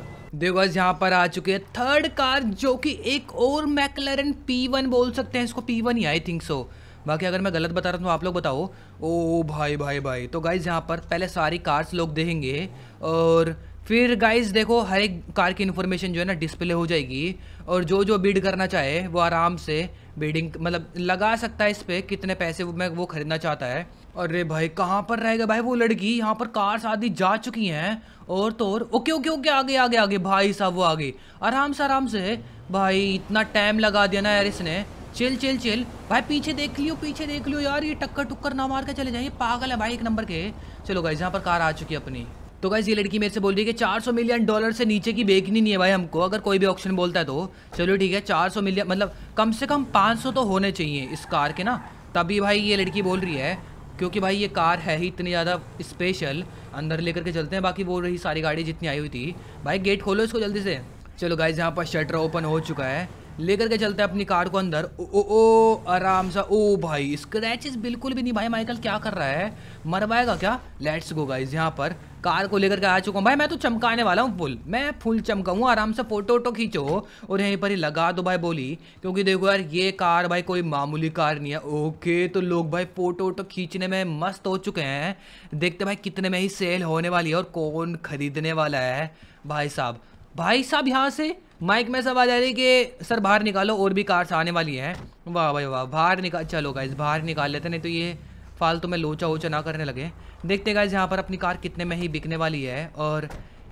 बस यहाँ पर आ चुके हैं थर्ड कार जो कि एक और मैकलरन P1 बोल सकते हैं इसको P1 he I think so बाकी अगर मैं गलत बता रहा हूँ तो आप लोग बताओ ओ oh भाई भाई भाई तो गाइज यहाँ पर पहले सारी कार्स लोग देखेंगे और फिर गाइस देखो हर एक कार की इन्फॉर्मेशन जो है ना डिस्प्ले हो जाएगी और जो जो बीड करना चाहे वो आराम से बीडिंग मतलब लगा सकता है इस पर कितने पैसे वो मैं वो खरीदना चाहता है अरे भाई कहाँ पर रहेगा भाई वो लड़की यहाँ पर कार शादी जा चुकी हैं और तो और ओके ओके ओके आगे आगे आगे भाई साहब वो आगे आराम से आराम से भाई इतना टाइम लगा दिया ना यार इसने चिल चिल चिल भाई पीछे देख लियो पीछे देख लियो यार ये टक्कर टुक्कर ना मार के चले जाइए पागल है भाई एक नंबर के चलो गाइज यहाँ पर कार आ चुकी है अपनी तो गाइज ये लड़की मेरे से बोल रही है कि 400 मिलियन डॉलर से नीचे की बेचनी नहीं है भाई हमको अगर कोई भी ऑप्शन बोलता है तो चलो ठीक है 400 मिलियन मतलब कम से कम 500 तो होने चाहिए इस कार के ना तभी भाई ये लड़की बोल रही है क्योंकि भाई ये कार है ही इतनी ज़्यादा स्पेशल अंदर लेकर के चलते हैं बाकी बोल रही सारी गाड़ी जितनी आई हुई थी भाई गेट खोलो इसको जल्दी से चलो गाइज यहाँ पर शटर ओपन हो चुका है लेकर के चलते हैं अपनी कार को अंदर ओ ओ, ओ आराम सा ओ भाई स्क्रैचेस बिल्कुल भी नहीं भाई माइकल क्या कर रहा है मरवाएगा क्या लेट्स गो गाइज यहाँ पर कार को लेकर के आ चुका हूँ भाई मैं तो चमकाने वाला हूँ फुल मैं फुल चमकाऊँ आराम से फोटो वोटो खींचो और यहीं पर ही लगा दो भाई बोली क्योंकि देखो यार ये कार भाई कोई मामूली कार नहीं है ओके तो लोग भाई फोटो वोटो खींचने में मस्त हो चुके हैं देखते भाई कितने में ही सेल होने वाली है और कौन खरीदने वाला है भाई साहब भाई साहब यहाँ से माइक में सब आ जा रही कि सर बाहर निकालो और भी कार्स आने वाली हैं वाह भाई वाह बाहर निकाल चलो गाइज बाहर निकाल लेते नहीं तो ये फालतू तो में लोचा वोचा ना करने लगे देखते गाइज यहाँ पर अपनी कार कितने में ही बिकने वाली है और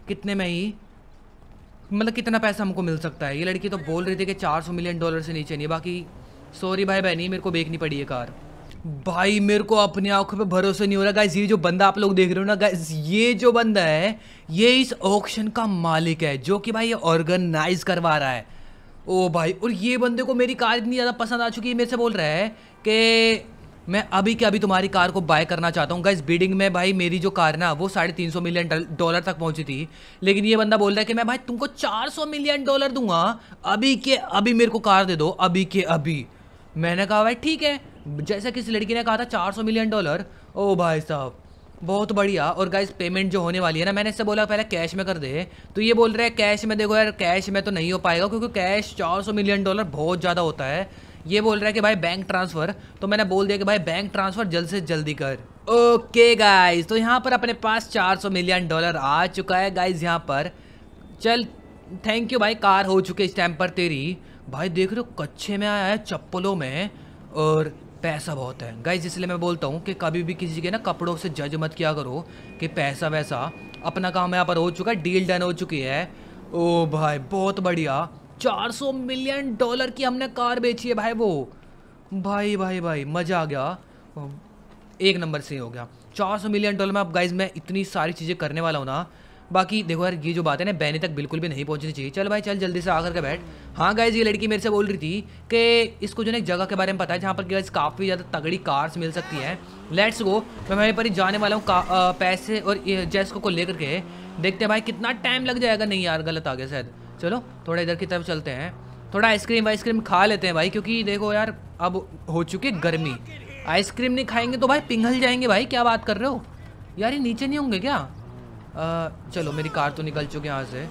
कितने में ही मतलब कितना पैसा हमको मिल सकता है ये लड़की तो बोल रही थी कि 400 मिलियन डॉलर से नीचे नहीं बाकी सॉरी भाई बहनी मेरे को बेचनी पड़ी है कार भाई मेरे को अपनी आंखों पे भरोसा नहीं हो रहा गाइज ये जो बंदा आप लोग देख रहे हो ना गाइज ये जो बंदा है ये इस ऑक्शन का मालिक है जो कि भाई ये ऑर्गेनाइज करवा रहा है ओ भाई और ये बंदे को मेरी कार इतनी ज़्यादा पसंद आ चुकी है मेरे से बोल रहा है कि मैं अभी के अभी तुम्हारी कार को बाय करना चाहता हूँ गाइस बीडिंग में भाई मेरी जो कार ना वो साढ़े तीन सौ मिलियन डॉलर तक पहुँची थी लेकिन ये बंदा बोल रहा है कि मैं भाई तुमको चार सौ मिलियन डॉलर दूंगा अभी के अभी मेरे को कार दे दो अभी के अभी मैंने कहा भाई ठीक है जैसा किसी लड़की ने कहा था चार सौ मिलियन डॉलर ओ भाई साहब बहुत बढ़िया और गाइज पेमेंट जो होने वाली है ना मैंने इससे बोला पहले कैश में कर दे तो ये बोल रहे हैं कैश में देखो यार कैश में तो नहीं हो पाएगा क्योंकि कैश 400 मिलियन डॉलर बहुत ज़्यादा होता है ये बोल रहा है कि भाई बैंक ट्रांसफ़र तो मैंने बोल दिया कि भाई बैंक ट्रांसफ़र जल्द से जल्दी कर ओके गाइज तो यहाँ पर अपने पास सौ मिलियन डॉलर आ चुका है गाइज यहाँ पर चल थैंक यू भाई कार हो चुके इस टाइम पर तेरी भाई देख रहे हो कच्चे में आया है चप्पलों में और पैसा बहुत है गाइज इसलिए मैं बोलता हूँ कि कभी भी किसी के ना कपड़ों से जज मत किया करो कि पैसा वैसा अपना काम यहाँ पर हो चुका है डील डन हो चुकी है ओ भाई बहुत बढ़िया 400 मिलियन डॉलर की हमने कार बेची है भाई वो भाई भाई भाई मज़ा आ गया एक नंबर से हो गया 400 मिलियन डॉलर में अब गाइज मैं इतनी सारी चीज़ें करने वाला हूँ ना बाकी देखो यार ये जो बात है ना बहने तक बिल्कुल भी नहीं पहुंचनी चाहिए चल भाई चल जल्दी से आकर के बैठ हाँ गाइज ये लड़की मेरे से बोल रही थी कि इसको जो ना एक जगह के बारे में पता है जहाँ पर गाइज काफ़ी ज़्यादा तगड़ी कार्स मिल सकती हैं लेट्स गो मैं वहीं पर ही जाने वाला हूँ पैसे और जैस्को को लेकर के देखते हैं भाई कितना टाइम लग जाएगा नहीं यार गलत आ गया शायद चलो थोड़ा इधर की तरफ चलते हैं थोड़ा आइसक्रीम वाइसक्रीम खा लेते हैं भाई क्योंकि देखो यार अब हो चुकी है गर्मी आइसक्रीम नहीं खाएंगे तो भाई पिघल जाएंगे भाई क्या बात कर रहे हो यार ये नीचे नहीं होंगे क्या चलो मेरी कार तो निकल चुकी यहाँ से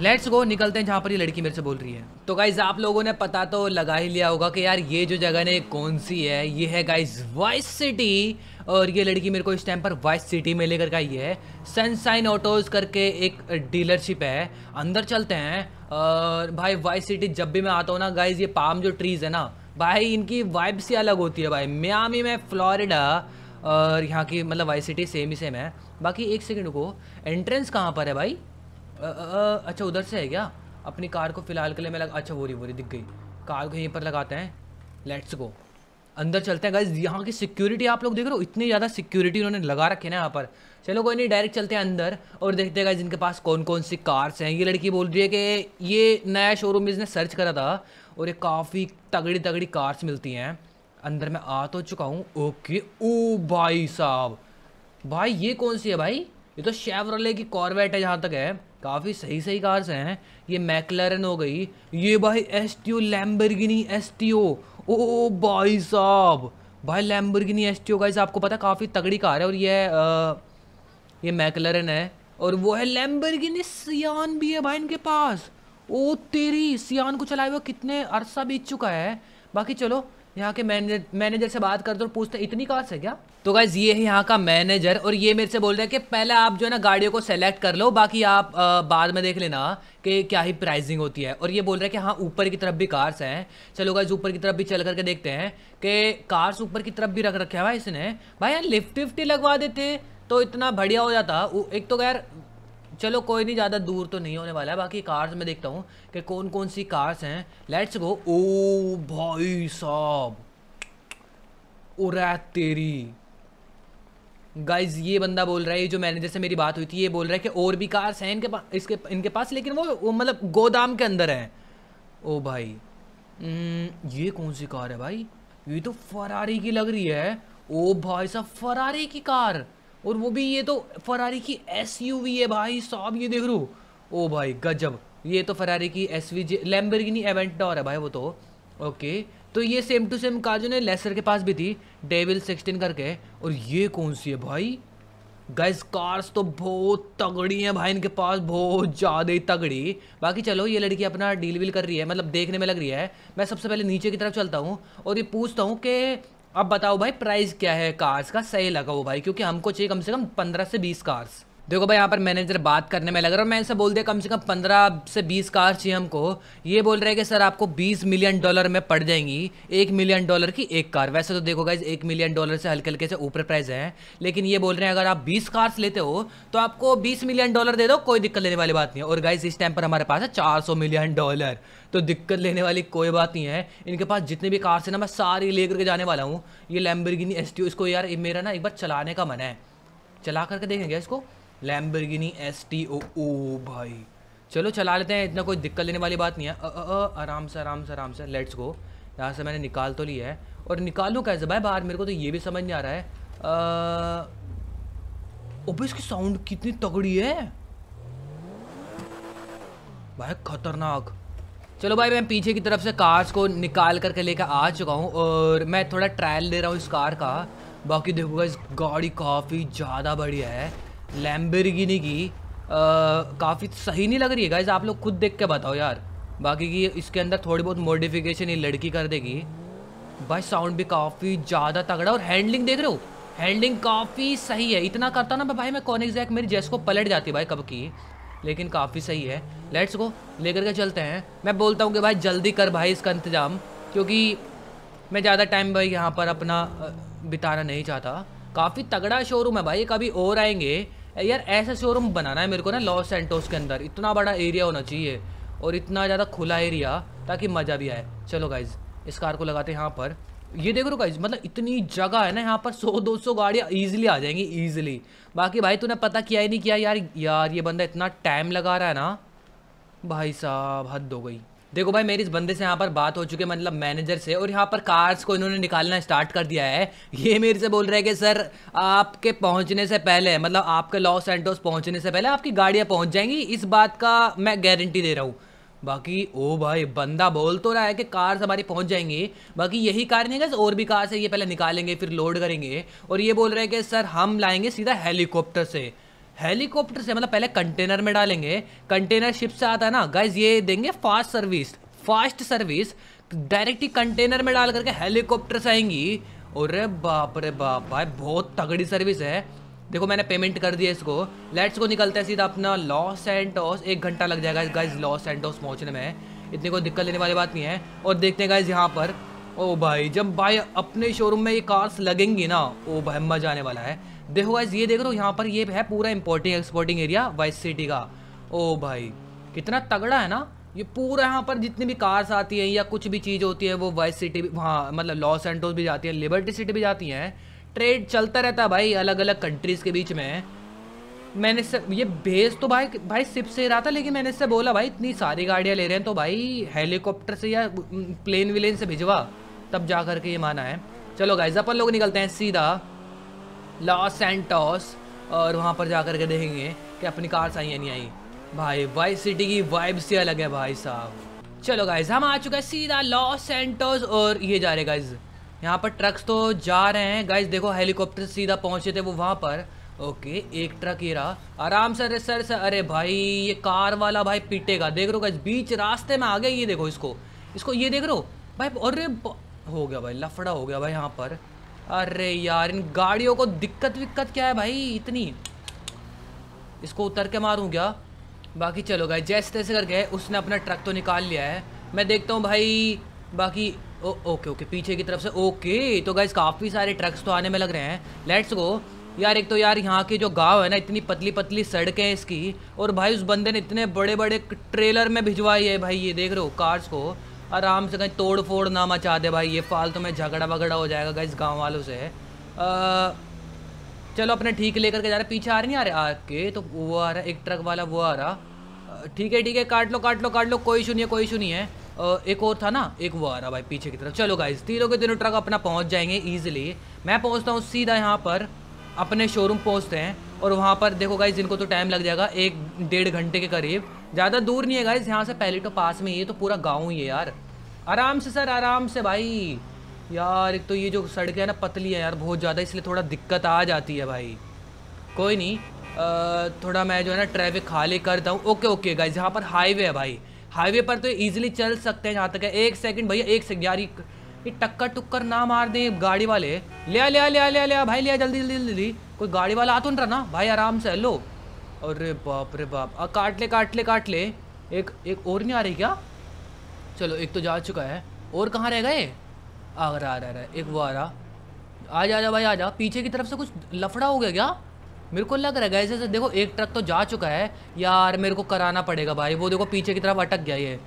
लेट्स गो निकलते हैं जहाँ पर ये लड़की मेरे से बोल रही है तो गाइज आप लोगों ने पता तो लगा ही लिया होगा कि यार ये जो जगह ने कौन सी है ये है गाइज वाइस सिटी और ये लड़की मेरे को इस टाइम पर वाइस सिटी में लेकर गई है सनसाइन ऑटोज करके एक डीलरशिप है अंदर चलते हैं और भाई वाइस सिटी जब भी मैं आता हूँ ना गाइज ये पाम जो ट्रीज़ है ना भाई इनकी वाइब से अलग होती है भाई म्यामी में फ्लोरिडा और यहाँ की मतलब वाइस सिटी सेम ही सेम है बाकी एक सेकेंड को एंट्रेंस कहाँ पर है भाई आ, आ, आ, अच्छा उधर से है क्या अपनी कार को फ़िलहाल के लिए मैं लगा अच्छा बोरी बोरी दिख गई कार को यहीं पर लगाते हैं लेट्स गो अंदर चलते हैं गाइज यहाँ की सिक्योरिटी आप लोग देख रहे हो इतनी ज़्यादा सिक्योरिटी उन्होंने लगा रखी है ना यहाँ पर चलो कोई नहीं डायरेक्ट चलते हैं अंदर और देखते हैं गाइज इनके पास कौन कौन सी कार्स हैं ये लड़की बोल रही है कि ये नया शोरूम इसने सर्च करा था और ये काफ़ी तगड़ी तगड़ी कार्स मिलती हैं अंदर मैं आ तो चुका हूँ ओके ओ भाई साहब भाई ये कौन सी है भाई ये तो शेवरले की कॉर्वेट है जहाँ तक है काफ़ी सही सही कार्स हैं ये मैकलरन हो गई ये भाई S T O Lamborghini S T O ओ भाई साहब भाई Lamborghini S T O guys आपको पता काफ़ी तगड़ी कार है और ये आ, ये मैकलरन है और वो है लैम्बरगिनी सियान भी है भाई इनके पास ओ तेरी सियान को चलाए हुए कितने अरसा बीत चुका है बाकी चलो यहाँ के मैनेजर मैनेजर से बात करते और पूछते इतनी कास्ट है क्या तो गाइज ये है यहाँ का मैनेजर और ये मेरे से बोल रहे हैं कि पहले आप जो है ना गाड़ियों को सेलेक्ट कर लो बाकी आप आ, बाद में देख लेना कि क्या ही प्राइसिंग होती है और ये बोल रहे हैं कि हाँ ऊपर की तरफ भी कार्स हैं चलो गाइज ऊपर की तरफ भी चल करके देखते हैं कि कार्स ऊपर की तरफ भी रख रखे है भाई इसने भाई यहाँ लिफ्ट विफ्टी लगवा देते तो इतना बढ़िया हो जाता एक तो गैर चलो कोई नहीं ज़्यादा दूर तो नहीं होने वाला है बाकी कार्स में देखता हूँ कि कौन कौन सी कार्स हैं लेट्स गो ओ भाई साहब उरा तेरी गाइज ये बंदा बोल रहा है जो मैनेजर से मेरी बात हुई थी ये बोल रहा है कि और भी कार्स हैं इनके पास इसके इनके पास लेकिन वो, वो मतलब गोदाम के अंदर हैं ओ भाई हम्म, ये कौन सी कार है भाई ये तो फरारी की लग रही है ओ भाई साहब फरारी की कार और वो भी ये तो फरारी की एस है भाई साहब ये देख रू ओ भाई गजब ये तो फरारी की S V J Lamborghini Aventador है भाई वो तो ओके तो ये सेम टू सेम जो ने लेसर के पास भी थी डेविल सिक्सटीन करके और ये कौन सी है भाई गैस कार्स तो बहुत तगड़ी हैं भाई इनके पास बहुत ज़्यादा ही तगड़ी बाकी चलो ये लड़की अपना डील वील कर रही है मतलब देखने में लग रही है मैं सबसे पहले नीचे की तरफ चलता हूँ और ये पूछता हूँ कि अब बताओ भाई प्राइस क्या है कार्स का सही लगाओ भाई क्योंकि हमको चाहिए कम से कम पंद्रह से बीस कार्स देखो भाई यहाँ पर मैनेजर बात करने में लग रहा है मैं इनसे बोल दिया कम से कम पंद्रह से बीस कार चाहिए हमको ये बोल रहे हैं कि सर आपको बीस मिलियन डॉलर में पड़ जाएंगी एक मिलियन डॉलर की एक कार वैसे तो देखो गाइज एक मिलियन डॉलर से हल्के हल्के से ऊपर प्राइस है लेकिन ये बोल रहे हैं अगर आप बीस कार्स लेते हो तो आपको बीस मिलियन डॉलर दे दो कोई दिक्कत लेने वाली बात नहीं है और गाइज इस टाइम पर हमारे पास है चार मिलियन डॉलर तो दिक्कत लेने वाली कोई बात नहीं है इनके पास जितने भी कार्स हैं ना मैं सारी ले करके जाने वाला हूँ ये लैम्बरगिनी एस इसको यार मेरा ना एक बार चलाने का मन है चला करके देखेंगे इसको लैम्बर्गिनी एस टी ओ ओ भाई चलो चला लेते हैं इतना कोई दिक्कत लेने वाली बात नहीं है आराम से आराम से आराम से लेट्स गो यहाँ से मैंने निकाल तो लिया है और निकालूँ कैसे भाई बाहर मेरे को तो ये भी समझ नहीं आ रहा है ओबे इसकी साउंड कितनी तगड़ी है भाई खतरनाक चलो भाई मैं पीछे की तरफ से कार्स को निकाल करके लेकर आ चुका हूँ और मैं थोड़ा ट्रायल ले रहा हूँ इस कार का बाकी देखो इस गाड़ी काफ़ी ज़्यादा बढ़िया है लैम्बरगिनी की काफ़ी सही नहीं लग रही है गाइज आप लोग खुद देख के बताओ यार बाकी की इसके अंदर थोड़ी बहुत मॉडिफिकेशन ये लड़की कर देगी भाई साउंड भी काफ़ी ज़्यादा तगड़ा और हैंडलिंग देख रहे हो हैंडलिंग काफ़ी सही है इतना करता ना भाई मैं कौन एग्जैक्ट मेरी जैस को पलट जाती भाई कब की लेकिन काफ़ी सही है लेट्स गो लेकर के चलते हैं मैं बोलता हूँ कि भाई जल्दी कर भाई इसका इंतज़ाम क्योंकि मैं ज़्यादा टाइम भाई यहाँ पर अपना बिताना नहीं चाहता काफ़ी तगड़ा शोरूम है भाई कभी और आएंगे यार ऐसा शोरूम बनाना है मेरे को ना लॉस एंटोस के अंदर इतना बड़ा एरिया होना चाहिए और इतना ज़्यादा खुला एरिया ताकि मज़ा भी आए चलो गाइज इस कार को लगाते हैं यहाँ पर ये देख रो गाइज तो मतलब इतनी जगह है ना यहाँ पर 100-200 गाड़ियाँ ईजिली आ जाएंगी ईजिली बाकी भाई तूने पता किया ही नहीं किया यार यार ये बंदा इतना टाइम लगा रहा है ना भाई साहब हद हो गई देखो भाई मेरी इस बंदे से यहाँ पर बात हो चुकी है मतलब मैनेजर से और यहाँ पर कार्स को इन्होंने निकालना स्टार्ट कर दिया है ये मेरे से बोल रहे हैं कि सर आपके पहुँचने से पहले मतलब आपके लॉस एंटोस पहुँचने से पहले आपकी गाड़ियाँ पहुँच जाएंगी इस बात का मैं गारंटी दे रहा हूँ बाकी ओ भाई बंदा बोल तो रहा है कि कार्स हमारी पहुंच जाएंगी बाकी यही कार नहीं है और भी कार से ये पहले निकालेंगे फिर लोड करेंगे और ये बोल रहे हैं कि सर हम लाएंगे सीधा हेलीकॉप्टर से हेलीकॉप्टर से मतलब पहले कंटेनर में डालेंगे कंटेनर शिप से आता है ना गाइज ये देंगे fast service fast service direct ही कंटेनर में डाल करके हेलीकॉप्टर से आएंगी और बाप रे बाप भाई बहुत तगड़ी सर्विस है देखो मैंने पेमेंट कर दिया इसको लेट्स को निकलता है सीधा अपना लॉस एंडोस एक घंटा लग जाएगा गाइज लॉस ऑस पहुँचने में इतने कोई दिक्कत लेने वाली बात नहीं है और देखते हैं गाइज यहाँ पर ओ भाई जब भाई अपने शोरूम में ये कार्स लगेंगी ना ओ भाई मजा आने वाला है देखो गाइज ये देख रहे हो यहाँ पर ये है पूरा importing exporting area Vice City का ओ भाई कितना तगड़ा है ना ये पूरा यहाँ पर जितनी भी कार्स आती हैं या कुछ भी चीज़ होती है वो वाइस सिटी वहाँ मतलब लॉस एंटोस भी जाती है लिबर्टी सिटी भी जाती हैं ट्रेड चलता रहता है भाई अलग अलग कंट्रीज़ के बीच में मैंने इससे ये भेज तो भाई भाई सिप से रहा था लेकिन मैंने इससे बोला भाई इतनी सारी गाड़ियाँ ले रहे हैं तो भाई हेलीकॉप्टर से या प्लेन विलेन से भिजवा तब जा करके ये माना है चलो गाइज अपन लोग निकलते हैं सीधा लॉस एंटॉस और वहाँ पर जा कर के देखेंगे कि अपनी कार्स आई या नहीं आई भाई वाइस सिटी की वाइब से अलग है भाई साहब चलो गाइज हम आ चुके हैं सीधा लॉस सेंटोस और ये जा रहे गाइज यहाँ पर ट्रक्स तो जा रहे हैं गाइज देखो हेलीकॉप्टर सीधा पहुँचे थे वो वहाँ पर ओके एक ट्रक ये रहा आराम से अरे सर सर अरे भाई ये कार वाला भाई पीटेगा देख रहे हो गाइज बीच रास्ते में आ गया ये देखो इसको इसको ये देख रहे हो भाई अरे हो गया भाई लफड़ा हो गया भाई यहाँ पर अरे यार इन गाड़ियों को दिक्कत विक्कत क्या है भाई इतनी इसको उतर के मारूँ क्या बाकी चलो गए जैसे तैसे करके उसने अपना ट्रक तो निकाल लिया है मैं देखता हूँ भाई बाकी ओ, ओके ओके पीछे की तरफ से ओके तो गाइज काफ़ी सारे ट्रक्स तो आने में लग रहे हैं लेट्स गो यार एक तो यार यहाँ की जो गांव है ना इतनी पतली पतली सड़कें हैं इसकी और भाई उस बंदे ने इतने बड़े बड़े ट्रेलर में भिजवाई है भाई ये देख रहे हो कार्स को आराम से कहीं तोड़ फोड़ ना मचा दे भाई ये फालतू तो में झगड़ा वगड़ा हो जाएगा इस गाँव वालों से चलो अपने ठीक लेकर के जा रहे पीछे आ रहे नहीं आ रहे आके तो वो आ रहा है एक ट्रक वाला वो आ रहा ठीक है ठीक है काट लो काट लो काट लो कोई इशू नहीं है कोई इशू नहीं है एक और था ना एक वो आ रहा भाई पीछे की तरफ चलो गाइज तीनों के तीनों ट्रक अपना पहुंच जाएंगे ईजिली मैं पहुंचता हूँ सीधा यहाँ पर अपने शोरूम पहुंचते हैं और वहाँ पर देखो गाइज इनको तो टाइम लग जाएगा एक डेढ़ घंटे के करीब ज़्यादा दूर नहीं है गाइज यहाँ से पहले तो पास में ही है तो पूरा गाँव ही है यार आराम से सर आराम से भाई यार एक तो ये जो सड़क है ना पतली है यार बहुत ज़्यादा इसलिए थोड़ा दिक्कत आ जाती है भाई कोई नहीं आ, थोड़ा मैं जो है ना ट्रैफिक खाली करता हूँ ओके ओके गाइज यहाँ पर हाईवे है भाई हाईवे पर तो ईजिली चल सकते हैं जहाँ तक है एक सेकेंड भैया एक सेकंड यार ये टक्कर टुक्कर ना मार दें गाड़ी वाले ले ले ले ले ले भाई ले जल्दी जल्दी जल्दी कोई गाड़ी वाला आ तो नहीं रहा ना भाई आराम से हेलो अरे बाप रे बाप काट ले काट ले काट ले एक एक और नहीं आ रही क्या चलो एक तो जा चुका है और कहाँ रह गए आ रहा आ रहा है एक वो आ रहा आ जा जा भाई आ जा पीछे की तरफ से कुछ लफड़ा हो गया क्या मेरे को लग रहा है गैस ऐसे देखो एक ट्रक तो जा चुका है यार मेरे को कराना पड़ेगा भाई वो देखो पीछे की तरफ अटक गया ये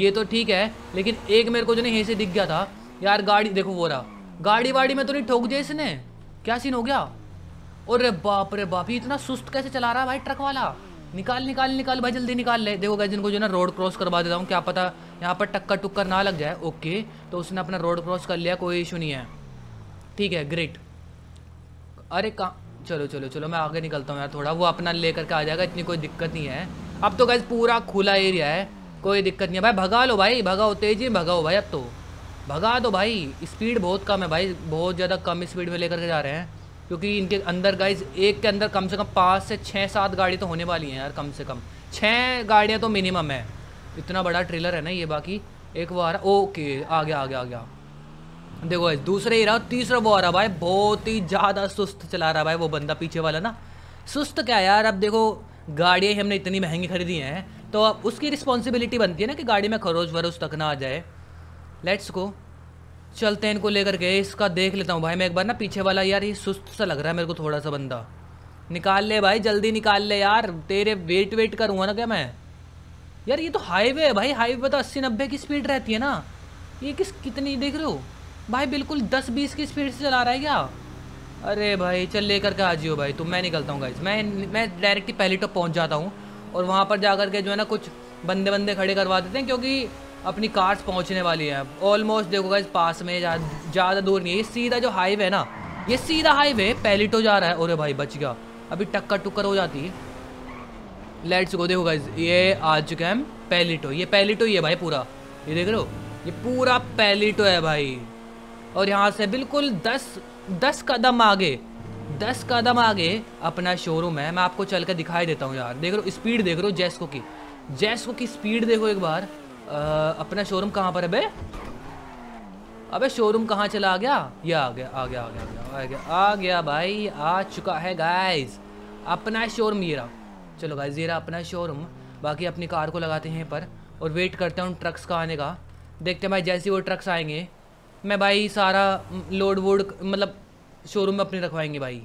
ये तो ठीक है लेकिन एक मेरे को जो नहीं यहीं से दिख गया था यार गाड़ी देखो वो रहा गाड़ी वाड़ी में तो नहीं ठोक दिया इसने क्या सीन हो गया और बाप रे बाप ये इतना सुस्त कैसे चला रहा है भाई ट्रक वाला निकाल निकाल निकाल भाई जल्दी निकाल ले देखो गाइज इनको जो ना रोड क्रॉस करवा देता हूँ क्या पता यहाँ पर टक्कर टुक्कर ना लग जाए ओके तो उसने अपना रोड क्रॉस कर लिया कोई इशू नहीं है ठीक है ग्रेट अरे कहाँ चलो चलो चलो मैं आगे निकलता हूँ यार थोड़ा वो अपना ले करके आ जाएगा इतनी कोई दिक्कत नहीं है अब तो गैस पूरा खुला एरिया है कोई दिक्कत नहीं है भाई भगा लो भाई भगाओ तेजी में भगाओ भाई अब तो भगा दो भाई स्पीड बहुत कम है भाई बहुत ज़्यादा कम स्पीड में लेकर के जा रहे हैं क्योंकि इनके अंदर गाइज एक के अंदर कम से कम पाँच से छः सात गाड़ी तो होने वाली हैं यार कम से कम छः गाड़ियाँ तो मिनिमम है इतना बड़ा ट्रेलर है ना ये बाकी एक वो आ रहा ओके आ गया आ गया आ गया देखो गाइज दूसरे ही रहा तीसरा वो आ रहा भाई बहुत ही ज़्यादा सुस्त चला रहा भाई वो बंदा पीछे वाला ना सुस्त क्या यार अब देखो गाड़ियाँ हमने इतनी महंगी खरीदी हैं तो अब उसकी रिस्पॉन्सिबिलिटी बनती है ना कि गाड़ी में खरोज वरोज तक ना आ जाए लेट्स गो चलते हैं इनको लेकर के इसका देख लेता हूँ भाई मैं एक बार ना पीछे वाला यार ये सुस्त सा लग रहा है मेरे को थोड़ा सा बंदा निकाल ले भाई जल्दी निकाल ले यार तेरे वेट वेट करूँगा ना क्या मैं यार ये तो हाईवे है भाई हाईवे पर तो अस्सी नब्बे की स्पीड रहती है ना ये किस कितनी देख रहे हो भाई बिल्कुल दस बीस की स्पीड से चला रहा है क्या अरे भाई चल ले के आ जाओ भाई तो मैं निकलता हूँ गाइज मैं मैं डायरेक्टली पहली टॉप पहुँच जाता हूँ और वहाँ पर जा कर के जो है ना कुछ बंदे बंदे खड़े करवा देते हैं क्योंकि अपनी कार्स पहुंचने वाली है ऑलमोस्ट देखो इस पास में ज़्यादा दूर नहीं है ये सीधा जो हाईवे है ना ये सीधा हाईवे पैलिटो जा रहा है और भाई बच गया अभी टक्कर टुक्कर हो जाती है लेट्स गो देखो गाइज ये आ चुका है पैलिटो ये पैलिटो ही है भाई पूरा ये देख लो ये पूरा पैलिटो है भाई और यहाँ से बिल्कुल दस दस कदम आगे दस कदम आगे अपना शोरूम है मैं आपको चल कर दिखाई देता हूँ यार देख लो स्पीड देख लो जैसको की जेस्को की स्पीड देखो एक बार अपना शोरूम कहाँ पर है बे अबे शोरूम कहाँ चला आ गया ये आ गया आ गया आ गया आ गया आ गया भाई आ चुका है गाइस अपना शोरूम ये रहा चलो गाइस ये रहा अपना शोरूम बाकी अपनी कार को लगाते हैं पर और वेट करते हैं उन ट्रक्स का आने का देखते हैं भाई जैसे वो ट्रक्स आएंगे मैं भाई सारा लोड वोड मतलब शोरूम में अपने रखवाएंगे भाई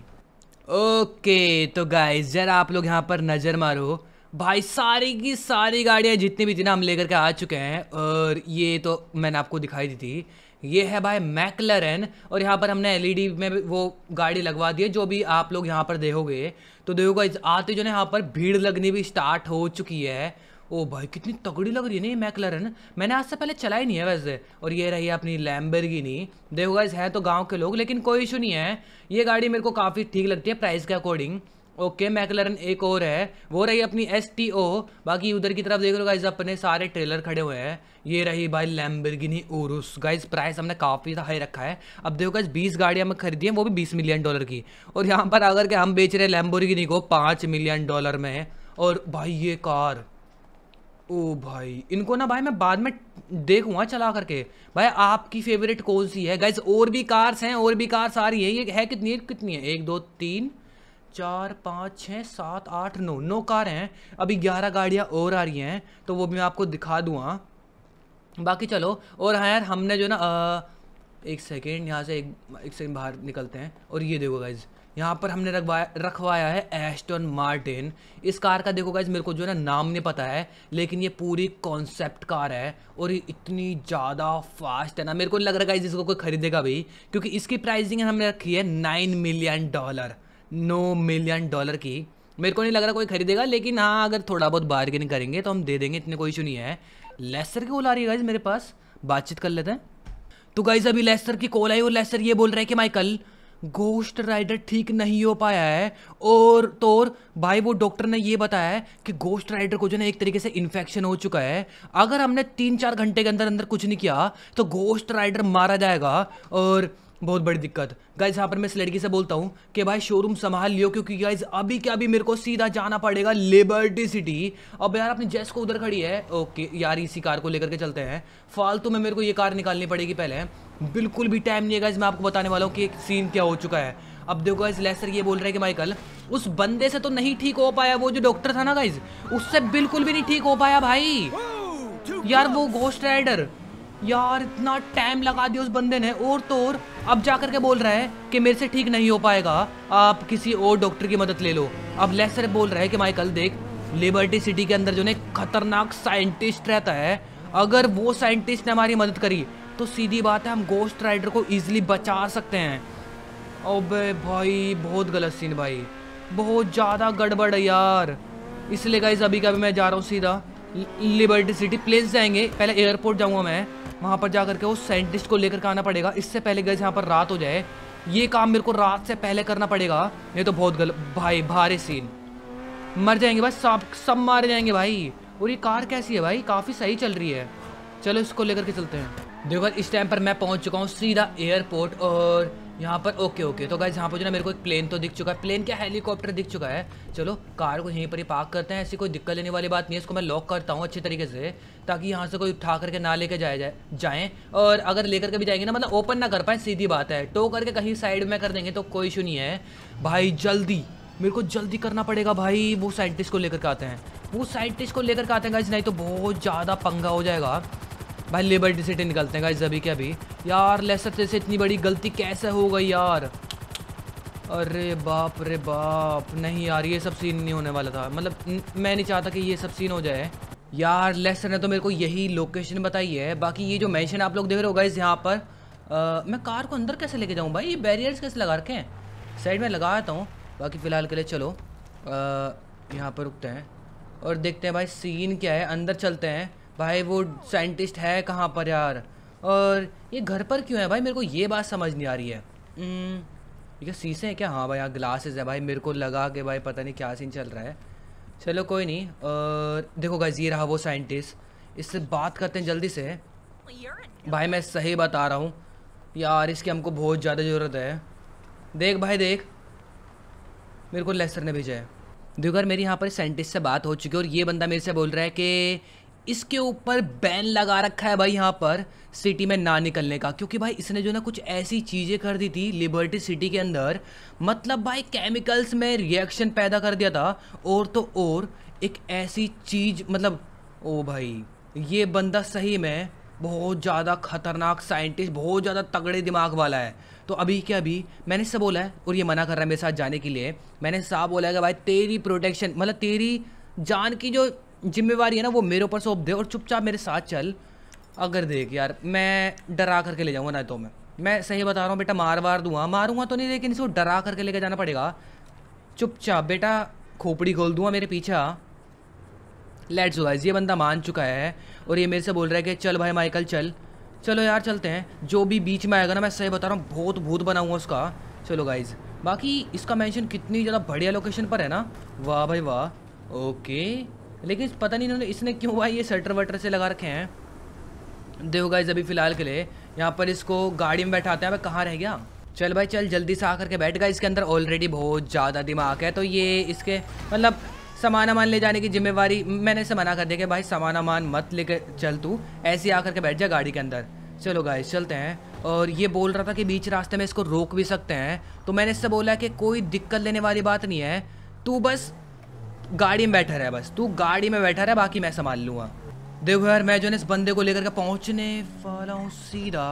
ओके तो गाइज़ जरा आप लोग यहाँ पर नज़र मारो भाई सारी की सारी गाड़ियाँ जितनी भी थी ना हम लेकर के आ चुके हैं और ये तो मैंने आपको दिखाई दी थी ये है भाई मैकलरन और यहाँ पर हमने एलईडी में वो गाड़ी लगवा दी है जो भी आप लोग यहाँ पर देखोगे तो देखोगा आते जो है यहाँ पर भीड़ लगनी भी स्टार्ट हो चुकी है ओ भाई कितनी तगड़ी लग रही है ना ये मैकलरन मैंने आज से पहले चलाई नहीं है वैसे और ये रही है अपनी लैम्बरगिनी नहीं गाइज है तो गाँव के लोग लेकिन कोई इशू नहीं है ये गाड़ी मेरे को काफ़ी ठीक लगती है प्राइस के अकॉर्डिंग ओके मैकलरन एक और है वो रही अपनी एस टी ओ बाकी उधर की तरफ देख लो गाइज अपने सारे ट्रेलर खड़े हुए हैं ये रही भाई लैम्बरगिनी ओरूस गाइज प्राइस हमने काफ़ी हाई रखा है अब देखो गाइज बीस गाड़ियाँ हमें खरीदी हैं वो भी बीस मिलियन डॉलर की और यहाँ पर अगर के हम बेच रहे हैं लैम्बोरगिनी को पाँच मिलियन डॉलर में और भाई ये कार ओ भाई इनको ना भाई मैं बाद में देखूँगा हाँ, चला करके भाई आपकी फेवरेट कौन सी है गाइज और भी कार्स हैं और भी कार्स आ रही है ये है कितनी है कितनी है एक दो तीन चार पाँच छः सात आठ नौ नौ कार हैं अभी ग्यारह गाड़ियाँ और आ रही हैं तो वो भी मैं आपको दिखा दूँ हाँ। बाकी चलो और हाँ यार हमने जो ना आ, एक सेकेंड यहाँ से एक एक सेकेंड बाहर निकलते हैं और ये देखो गाइज यहाँ पर हमने रखवाया रखवाया है एस्टन मार्टिन इस कार का देखो गाइज मेरे को जो है ना नाम नहीं पता है लेकिन ये पूरी कॉन्सेप्ट कार है और ये इतनी ज़्यादा फास्ट है ना मेरे को लग रहा है गाइज इसको कोई खरीदेगा भी क्योंकि इसकी प्राइसिंग हमने रखी है नाइन मिलियन डॉलर नौ मिलियन डॉलर की मेरे को नहीं लग रहा कोई खरीदेगा लेकिन हाँ अगर थोड़ा बहुत बार्गेनिंग करेंगे तो हम दे देंगे इतने कोई इशू नहीं है लेसर की कॉल आ रही है गाइज मेरे पास बातचीत कर लेते हैं तो गाइज अभी लेसर की कॉल आई और लेसर ये बोल रहे हैं कि माइकल गोस्ट राइडर ठीक नहीं हो पाया है और तो और भाई वो डॉक्टर ने ये बताया है कि गोस्ट राइडर को जो ना एक तरीके से इन्फेक्शन हो चुका है अगर हमने तीन चार घंटे के अंदर अंदर कुछ नहीं किया तो गोस्ट राइडर मारा जाएगा और बहुत बड़ी दिक्कत गाइज यहाँ पर मैं इस लड़की से बोलता हूँ कि भाई शोरूम संभाल लियो क्योंकि गाइज अभी क्या अभी मेरे को सीधा जाना पड़ेगा लिबर्टी सिटी अब यार अपनी जैस को उधर खड़ी है ओके यार इसी कार को लेकर के चलते हैं फालतू में मेरे को ये कार निकालनी पड़ेगी पहले बिल्कुल भी टाइम नहीं है गाइज मैं आपको बताने वाला हूँ कि सीन क्या हो चुका है अब देखो गाइज लेसर ये बोल रहे हैं कि माइकल उस बंदे से तो नहीं ठीक हो पाया वो जो डॉक्टर था ना गाइज उससे बिल्कुल भी नहीं ठीक हो पाया भाई यार वो गोस्ट राइडर यार इतना टाइम लगा दिया उस बंदे ने और तो और अब जा करके के बोल रहा है कि मेरे से ठीक नहीं हो पाएगा आप किसी और डॉक्टर की मदद ले लो अब लेसर बोल रहा है कि माइकल देख लिबर्टी सिटी के अंदर जो ना खतरनाक साइंटिस्ट रहता है अगर वो साइंटिस्ट ने हमारी मदद करी तो सीधी बात है हम गोस्ट राइडर को ईजिली बचा सकते हैं अब भाई बहुत गलत सीन भाई बहुत ज़्यादा गड़बड़ है यार इसलिए गाइज अभी का भी मैं जा रहा हूँ सीधा लिबर्टी सिटी प्लेस जाएंगे पहले एयरपोर्ट जाऊँगा मैं वहाँ पर जा करके उस साइंटिस्ट को लेकर के आना पड़ेगा इससे पहले गए यहाँ पर रात हो जाए ये काम मेरे को रात से पहले करना पड़ेगा ये तो बहुत गलत भाई भारी सीन मर जाएंगे भाई सब सब मारे जाएंगे भाई और ये कार कैसी है भाई काफ़ी सही चल रही है चलो इसको लेकर के चलते हैं देखो इस टाइम पर मैं पहुंच चुका हूँ सीधा एयरपोर्ट और यहाँ पर ओके ओके तो गाइज यहाँ पर जो ना मेरे को एक प्लेन तो दिख चुका है प्लेन क्या हेलीकॉप्टर दिख चुका है चलो कार को यहीं पर ही पार्क करते हैं ऐसी कोई दिक्कत लेने वाली बात नहीं है इसको मैं लॉक करता हूँ अच्छी तरीके से ताकि यहाँ से कोई उठा करके ना लेके जाया जाए जाएँ और अगर लेकर के भी जाएंगे ना मतलब ओपन ना कर पाएँ सीधी बात है टो करके कहीं साइड में कर देंगे तो कोई इशू नहीं है भाई जल्दी मेरे को जल्दी करना पड़ेगा भाई वो साइंटिस्ट को लेकर के आते हैं वो साइंटिस्ट को लेकर के आते हैं गाइज नहीं तो बहुत ज़्यादा पंगा हो जाएगा भाई लिबर्टी सिटी निकलते हैं गाइज अभी के अभी यार लेसर से इतनी बड़ी गलती कैसे हो गई यार अरे बाप रे बाप नहीं यार ये सब सीन नहीं होने वाला था मतलब मैं नहीं चाहता कि ये सब सीन हो जाए यार लेसर ने तो मेरे को यही लोकेशन बताई है बाकी ये जो मैंशन आप लोग देख रहे हो गाइज यहाँ पर आ, मैं कार को अंदर कैसे लेके जाऊँ भाई ये बैरियर्स कैसे लगा रखे हैं साइड में लगा हूँ बाकी फ़िलहाल के लिए चलो यहाँ पर रुकते हैं और देखते हैं भाई सीन क्या है अंदर चलते हैं भाई वो साइंटिस्ट है कहाँ पर यार और ये घर पर क्यों है भाई मेरे को ये बात समझ नहीं आ रही है हम्म, ये शीशे हैं क्या हाँ भाई यहाँ ग्लासेस है भाई मेरे को लगा के भाई पता नहीं क्या सीन चल रहा है चलो कोई नहीं और देखो गाइज ये रहा वो साइंटिस्ट इससे बात करते हैं जल्दी से भाई मैं सही बता रहा हूँ यार इसकी हमको बहुत ज़्यादा ज़रूरत है देख भाई देख मेरे को लेसर ने भेजा है देखो मेरी यहाँ पर साइंटिस्ट से बात हो चुकी है और ये बंदा मेरे से बोल रहा है कि इसके ऊपर बैन लगा रखा है भाई यहाँ पर सिटी में ना निकलने का क्योंकि भाई इसने जो ना कुछ ऐसी चीज़ें कर दी थी लिबर्टी सिटी के अंदर मतलब भाई केमिकल्स में रिएक्शन पैदा कर दिया था और तो और एक ऐसी चीज़ मतलब ओ भाई ये बंदा सही में बहुत ज़्यादा खतरनाक साइंटिस्ट बहुत ज़्यादा तगड़े दिमाग वाला है तो अभी क्या अभी मैंने इससे बोला है और ये मना कर रहा है मेरे साथ जाने के लिए मैंने साफ बोला है कि भाई तेरी प्रोटेक्शन मतलब तेरी जान की जो जिम्मेवारी है ना वो मेरे ऊपर सौंप दे और चुपचाप मेरे साथ चल अगर देख यार मैं डरा करके ले जाऊँगा ना तो मैं मैं सही बता रहा हूँ बेटा मार वार दूंगा मारूंगा तो नहीं लेकिन इसको डरा करके लेके जाना पड़ेगा चुपचाप बेटा खोपड़ी खोल दूंगा मेरे पीछे लेट्स गाइस ये बंदा मान चुका है और ये मेरे से बोल रहा है कि चल भाई माइकल चल चलो यार चलते हैं जो भी बीच में आएगा ना मैं सही बता रहा हूँ बहुत भूत बनाऊँगा उसका चलो गाइज बाकी इसका मेंशन कितनी ज़्यादा बढ़िया लोकेशन पर है ना वाह भाई वाह ओके लेकिन पता नहीं इन्होंने इसने क्यों हुआ ये सटर वटर से लगा रखे हैं देखो गाइज अभी फ़िलहाल के लिए यहाँ पर इसको गाड़ी में बैठाते हैं भाई कहाँ रह गया चल भाई चल जल्दी से आकर के बैठ गया इसके अंदर ऑलरेडी बहुत ज़्यादा दिमाग है तो ये इसके मतलब सामान अमान ले जाने की जिम्मेवारी मैंने इसे मना कर दिया कि भाई सामान अमान मत लेकर चल तू ऐसे आकर के बैठ जा गाड़ी के अंदर चलो गाइस चलते हैं और ये बोल रहा था कि बीच रास्ते में इसको रोक भी सकते हैं तो मैंने इससे बोला कि कोई दिक्कत लेने वाली बात नहीं है तू बस गाड़ी में बैठा रहा बस तू गाड़ी में बैठा रहा बाकी मैं संभाल लूँगा देखो यार मैं जो है इस बंदे को लेकर के पहुँचने वाला हूँ सीधा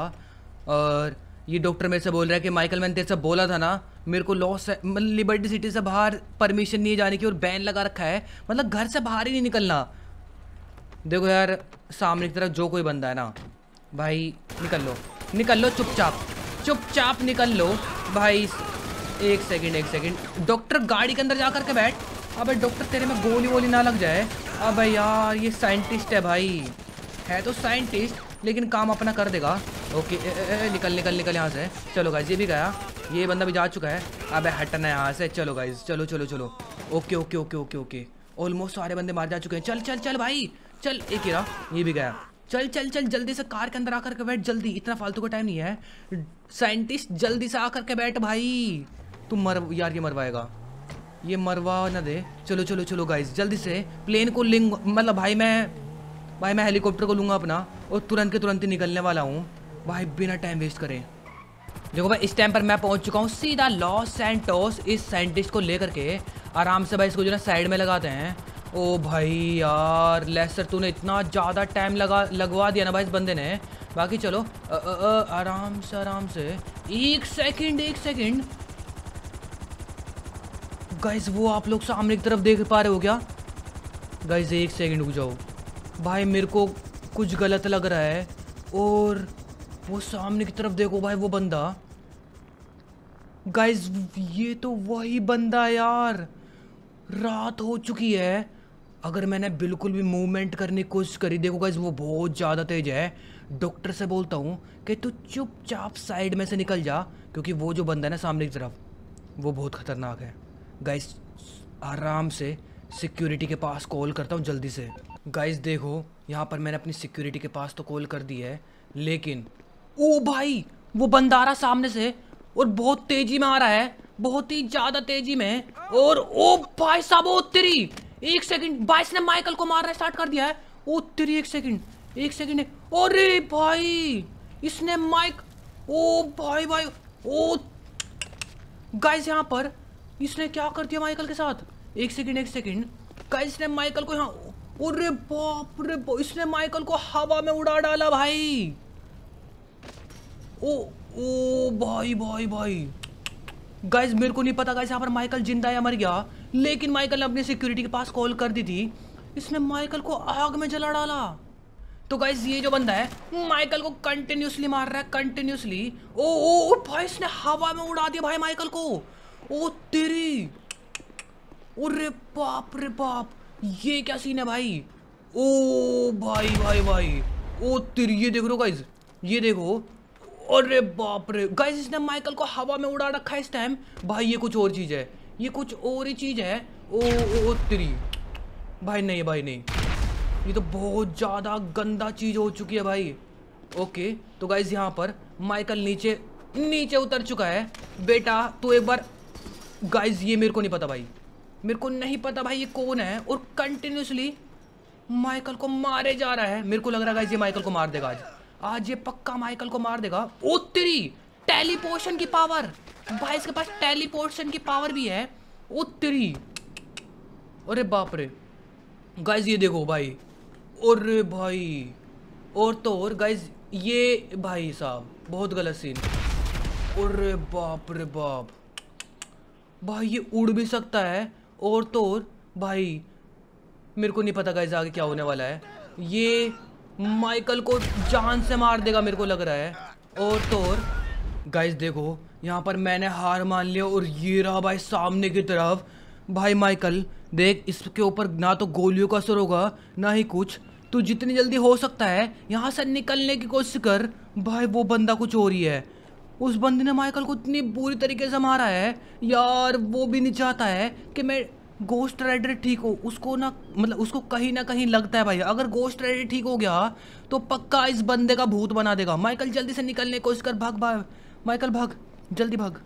और ये डॉक्टर मेरे से बोल रहा है कि माइकल मैंने तेरे से बोला था ना मेरे को लॉस मतलब लिबर्टी सिटी से बाहर परमिशन नहीं जाने की और बैन लगा रखा है मतलब घर से बाहर ही नहीं निकलना देखो यार सामने की तरफ जो कोई बंदा है ना भाई निकल लो निकल लो चुपचाप चुपचाप निकल लो भाई एक सेकंड एक सेकंड डॉक्टर गाड़ी के अंदर जा कर के बैठ अबे डॉक्टर तेरे में गोली वोली ना लग जाए अबे यार ये साइंटिस्ट है भाई है तो साइंटिस्ट लेकिन काम अपना कर देगा ओके ए, ए, ए, निकल निकल निकल यहाँ से चलो गाइज ये भी गया ये बंदा भी जा चुका है अबे हटना यहाँ से चलो गाइज चलो चलो चलो okay okay okay okay okay almost सारे बंदे मार जा चुके हैं चल चल चल भाई चल एक रहा ये भी गया चल चल चल जल्दी से कार के अंदर आकर के बैठ जल्दी इतना फालतू का टाइम नहीं है साइंटिस्ट जल्दी से आकर के बैठ भाई तुम मर यार ये मरवाएगा ये मरवा ना दे चलो चलो चलो गाइज जल्दी से प्लेन को लिंग मतलब भाई मैं भाई मैं हेलीकॉप्टर को लूँगा अपना और तुरंत के तुरंत ही निकलने वाला हूँ भाई बिना टाइम वेस्ट करें देखो भाई इस टाइम पर मैं पहुँच चुका हूँ सीधा लॉस सेंटोस इस साइंटिस्ट को लेकर के आराम से भाई इसको जो ना साइड में लगाते हैं ओ भाई यार लेसर तूने इतना ज़्यादा टाइम लगा लगवा दिया ना भाई इस बंदे ने बाकी चलो आराम से आराम से एक सेकंड एक सेकंड गाइज वो आप लोग सामने की तरफ देख पा रहे हो क्या गाइज एक सेकंड रुक जाओ भाई मेरे को कुछ गलत लग रहा है और वो सामने की तरफ देखो भाई वो बंदा गाइज ये तो वही बंदा यार रात हो चुकी है अगर मैंने बिल्कुल भी मूवमेंट करने की कोशिश करी देखो गाइज वो बहुत ज़्यादा तेज है डॉक्टर से बोलता हूँ कि तू चुपचाप साइड में से निकल जा क्योंकि वो जो बंदा है ना सामने की तरफ वो बहुत ख़तरनाक है गाइस आराम से सिक्योरिटी के पास कॉल करता हूँ जल्दी से गाइस देखो यहाँ पर मैंने अपनी सिक्योरिटी के पास तो कॉल कर दी है लेकिन ओ भाई वो बंदा आ रहा सामने से और बहुत तेजी में आ रहा है बहुत ही ज़्यादा तेजी में और ओ भाई साहब ओ तेरी एक सेकंड बाइस ने माइकल को मारना स्टार्ट कर दिया है ओ तेरी एक सेकंड एक सेकंड अरे भाई इसने माइक ओ भाई भाई ओ गाइस यहाँ पर इसने क्या कर दिया माइकल के साथ एक सेकंड एक सेकंड का इसने माइकल को यहाँ अरे बाप रे बाप इसने माइकल को हवा में उड़ा डाला भाई ओ ओ भाई भाई भाई गाइज मेरे को नहीं पता गाइज यहाँ पर माइकल जिंदा या मर गया लेकिन माइकल ने अपने सिक्योरिटी के पास कॉल कर दी थी इसने माइकल को आग में जला डाला तो गाइज ये जो बंदा है माइकल को कंटिन्यूसली मार रहा है कंटिन्यूसली ओ ओ, ओ भाई इसने हवा में उड़ा दिया भाई माइकल को ओ तेरी अरे बाप रे बाप ये क्या सीन है भाई ओ भाई भाई भाई ओ तेरी ये देख रो गाइज ये देखो अरे बाप रे गाइज इसने माइकल को हवा में उड़ा रखा है इस टाइम भाई ये कुछ और चीज़ है ये कुछ और ही चीज़ है ओ ओ, ओ तेरी भाई नहीं भाई नहीं ये तो बहुत ज़्यादा गंदा चीज़ हो चुकी है भाई ओके तो गाइज यहाँ पर माइकल नीचे नीचे उतर चुका है बेटा तू एक बार गाइज ये मेरे को नहीं पता भाई मेरे को नहीं पता भाई ये कौन है और कंटिन्यूसली माइकल को मारे जा रहा है मेरे को लग रहा है गाइज ये माइकल को मार देगा आज आज ये पक्का माइकल को मार देगा ओ तेरी टेलीपोर्शन की पावर भाई इसके पास टेलीपोर्शन की पावर भी है ओ तेरी अरे बाप रे गाइज ये देखो भाई अरे भाई और तो और गाइज ये भाई साहब बहुत गलत सीन अरे बाप रे बाप भाई ये उड़ भी सकता है और तो और भाई मेरे को नहीं पता गाइज आगे क्या होने वाला है ये माइकल को जान से मार देगा मेरे को लग रहा है और तो और गाइज देखो यहाँ पर मैंने हार मान लिया और ये रहा भाई सामने की तरफ भाई माइकल देख इसके ऊपर ना तो गोलियों का असर होगा ना ही कुछ तो जितनी जल्दी हो सकता है यहाँ से निकलने की कोशिश कर भाई वो बंदा कुछ और ही है उस बंदे ने माइकल को इतनी बुरी तरीके से मारा है यार वो भी नहीं चाहता है कि मैं गोस्ट राइडर ठीक हो उसको ना मतलब उसको कहीं ना कहीं लगता है भाई अगर गोस्ट राइडर ठीक हो गया तो पक्का इस बंदे का भूत बना देगा माइकल जल्दी से निकलने कोशिश कर भाग भाग माइकल भाग जल्दी भाग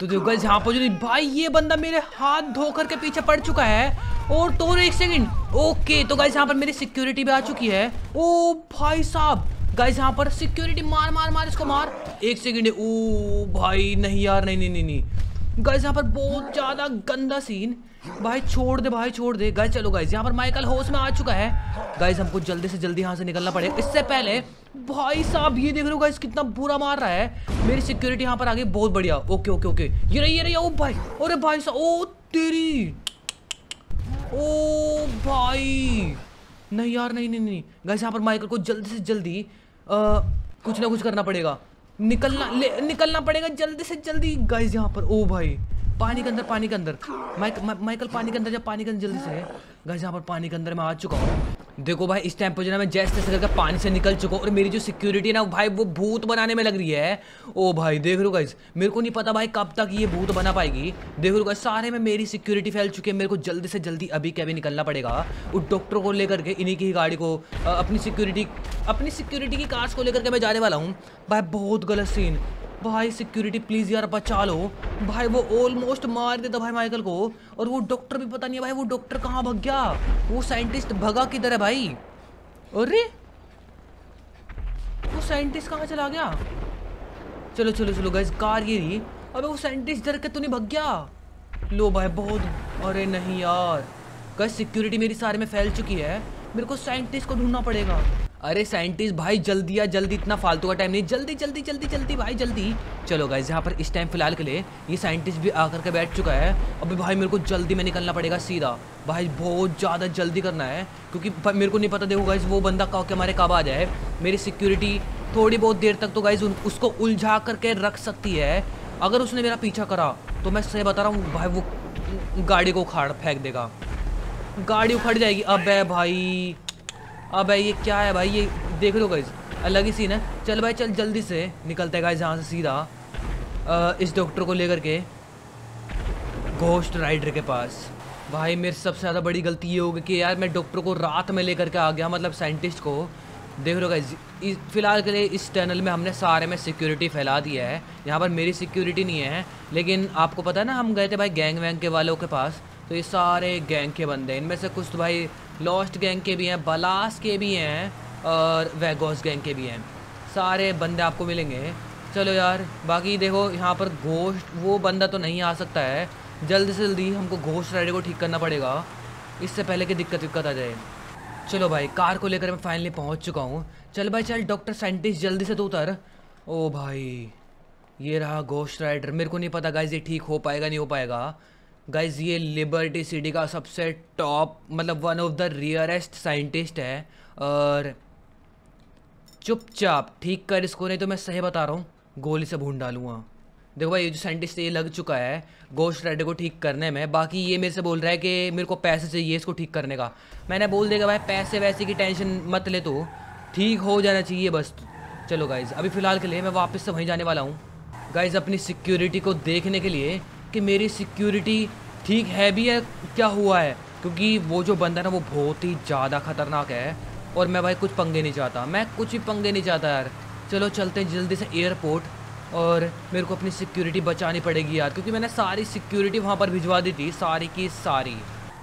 तो देखो यहाँ पर भाई ये बंदा मेरे हाथ धोकर के पीछे पड़ चुका है और तो एक सेकंड ओके तो गाइस यहाँ पर मेरी सिक्योरिटी भी आ चुकी है ओ भाई साहब गाइस यहाँ पर सिक्योरिटी मार मार मार इसको मार एक सेकेंड ओ भाई नहीं यार नहीं नहीं नहीं गाइस यहाँ पर बहुत ज़्यादा गंदा सीन भाई छोड़ दे भाई छोड़ दे गाइस चलो गाइस यहाँ पर माइकल होश में आ चुका है गाइस हमको जल्दी से जल्दी यहाँ से निकलना पड़ेगा इससे पहले भाई साहब ये देख रहे हो गाइस कितना बुरा मार रहा है मेरी सिक्योरिटी यहाँ पर आ गई बहुत बढ़िया ओके ओके ओके ये रही ये रही ओ भाई अरे भाई साहब ओ तेरी ओ भाई नहीं यार नहीं नहीं नहीं गैस यहाँ पर माइकल को जल्दी से जल्दी आ, कुछ ना कुछ करना पड़ेगा निकलना ले निकलना पड़ेगा जल्दी से जल्दी गाइस यहाँ पर ओ भाई पानी के अंदर पानी के अंदर माइक माइकल पानी के अंदर जा पानी के अंदर जल्दी से गाइस यहाँ पर पानी के अंदर मैं आ चुका हूँ देखो भाई इस टाइम पर जो ना मैं जैसे तैसे करके पानी से निकल चुका हूँ और मेरी जो सिक्योरिटी है ना भाई वो भूत बनाने में लग रही है ओ भाई देख लो गाइस मेरे को नहीं पता भाई कब तक ये भूत बना पाएगी देख लो गाइस सारे में मेरी सिक्योरिटी फैल चुकी है मेरे को जल्दी से जल्दी अभी कैबिन निकलना पड़ेगा उस डॉक्टर को लेकर के इन्हीं की गाड़ी को अपनी सिक्योरिटी अपनी सिक्योरिटी की कार्स को लेकर के मैं जाने वाला हूँ भाई बहुत गलत सीन भाई सिक्योरिटी प्लीज़ यार बचा लो भाई वो ऑलमोस्ट मार देता भाई माइकल को और वो डॉक्टर भी पता नहीं है भाई वो डॉक्टर कहाँ भग गया वो साइंटिस्ट भगा किधर है भाई अरे वो साइंटिस्ट कहाँ चला गया चलो चलो चलो गाइज कार रही अबे वो साइंटिस्ट डर के तो नहीं भग गया लो भाई बहुत अरे नहीं यार गई सिक्योरिटी मेरी सारे में फैल चुकी है मेरे को साइंटिस्ट को ढूंढना पड़ेगा अरे साइंटिस्ट भाई जल्दी या जल्दी इतना फालतू का टाइम नहीं जल्दी जल्दी जल्दी जल्दी भाई जल्दी चलो गाइज यहाँ पर इस टाइम फिलहाल के लिए ये साइंटिस्ट भी आकर के बैठ चुका है अभी भाई मेरे को जल्दी में निकलना पड़ेगा सीधा भाई बहुत ज़्यादा जल्दी करना है क्योंकि मेरे को नहीं पता देखो गाइज वो बंदा कह के हमारे कब आ जाए मेरी सिक्योरिटी थोड़ी बहुत देर तक तो गाइज उसको उलझा करके रख सकती है अगर उसने मेरा पीछा करा तो मैं सही बता रहा हूँ भाई वो गाड़ी को उखाड़ फेंक देगा गाड़ी उखड़ जाएगी अब भाई अब भाई ये क्या है भाई ये देख लो गई अलग ही सीन है चल भाई चल जल्दी से निकलते गए गाइज यहाँ से सीधा आ, इस डॉक्टर को लेकर के घोस्ट राइडर के पास भाई मेरी सबसे ज़्यादा बड़ी गलती ये होगी कि यार मैं डॉक्टर को रात में लेकर के आ गया मतलब साइंटिस्ट को देख लो गाइज फ़िलहाल के लिए इस टनल में हमने सारे में सिक्योरिटी फैला दिया है यहाँ पर मेरी सिक्योरिटी नहीं है लेकिन आपको पता है ना हम गए थे भाई गैंग वैंग के वालों के पास तो ये सारे गैंग के बंदे इनमें से कुछ तो भाई लॉस्ट गैंग के भी हैं बलास के भी हैं और वेगोस गैंग के भी हैं सारे बंदे आपको मिलेंगे चलो यार बाकी देखो यहाँ पर गोश्त वो बंदा तो नहीं आ सकता है जल्द से जल्दी हमको गोश्त राइडर को ठीक करना पड़ेगा इससे पहले कि दिक्कत विक्कत आ जाए चलो भाई कार को लेकर मैं फाइनली पहुँच चुका हूँ चल भाई चल डॉक्टर साइंटिस्ट जल्दी से तो उतर ओ भाई ये रहा गोश्त राइडर मेरे को नहीं पता गाइज ये ठीक हो पाएगा नहीं हो पाएगा गाइज ये लिबर्टी सिटी का सबसे टॉप मतलब one of the rarest scientist है और चुपचाप ठीक कर इसको नहीं तो मैं सही बता रहा हूँ गोली से भून डालूँगा देखो भाई ये जो साइंटिस्ट ये लग चुका है गोश्त राइडर को ठीक करने में बाकी ये मेरे से बोल रहा है कि मेरे को पैसे चाहिए इसको ठीक करने का मैंने बोल देगा भाई पैसे वैसे की टेंशन मत ले तो ठीक हो जाना चाहिए बस चलो गाइज़ अभी फ़िलहाल के लिए मैं वापस से वहीं जाने वाला हूँ गाइज़ अपनी सिक्योरिटी को देखने के लिए कि मेरी सिक्योरिटी ठीक है भी है क्या हुआ है क्योंकि वो जो बंदा ना वो बहुत ही ज़्यादा ख़तरनाक है और मैं भाई कुछ पंगे नहीं चाहता मैं कुछ भी पंगे नहीं चाहता यार चलो चलते हैं जल्दी से एयरपोर्ट और मेरे को अपनी सिक्योरिटी बचानी पड़ेगी यार क्योंकि मैंने सारी सिक्योरिटी वहाँ पर भिजवा दी थी सारी की सारी